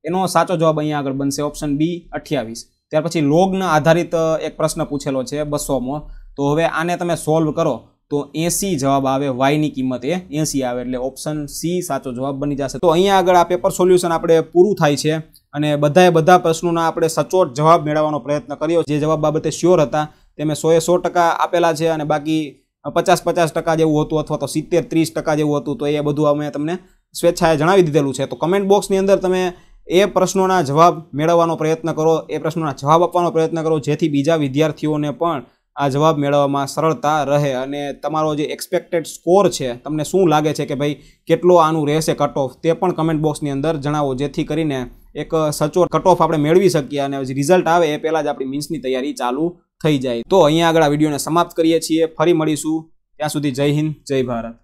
એનો સાચો જવાબ અહીંયા આગળ બનશે ઓપ્શન બી અઠ્યાવીસ ત્યાર પછી લોગના આધારિત એક પ્રશ્ન પૂછેલો છે બસોમાં તો હવે આને તમે સોલ્વ કરો તો એંસી જવાબ આવે વાયની કિંમત એ એંસી આવે એટલે ઓપ્શન સી સાચો જવાબ બની જશે તો અહીંયા આગળ આ પેપર સોલ્યુશન આપણે પૂરું થાય છે અને બધાએ બધા પ્રશ્નોના આપણે સચોટ જવાબ મેળવવાનો પ્રયત્ન કર્યો જે જવાબ બાબતે શ્યોર હતા તે મેં સોએ સો ટકા આપેલા છે અને બાકી પચાસ પચાસ ટકા જેવું હતું અથવા તો સિત્તેર ત્રીસ ટકા જેવું હતું તો એ બધું અમે તમને સ્વેચ્છાએ જણાવી દીધેલું છે તો કમેન્ટ બોક્સની અંદર તમે એ પ્રશ્નોના જવાબ મેળવવાનો પ્રયત્ન કરો એ પ્રશ્નોના જવાબ આપવાનો પ્રયત્ન કરો જેથી બીજા વિદ્યાર્થીઓને પણ આ જવાબ મેળવવામાં સરળતા રહે અને તમારો જે એક્સપેક્ટેડ સ્કોર છે તમને શું લાગે છે કે ભાઈ કેટલો આનું રહેશે કટ ઓફ તે પણ કમેન્ટ બોક્સની અંદર જણાવો જેથી કરીને એક સચોટ કટ ઓફ આપણે મેળવી શકીએ અને રિઝલ્ટ આવે એ પહેલાં જ આપણી મીન્સની તૈયારી ચાલુ થઈ જાય તો અહીંયા આગળ આ વિડીયોને સમાપ્ત કરીએ છીએ ફરી મળીશું ત્યાં સુધી જય હિન્દ જય ભારત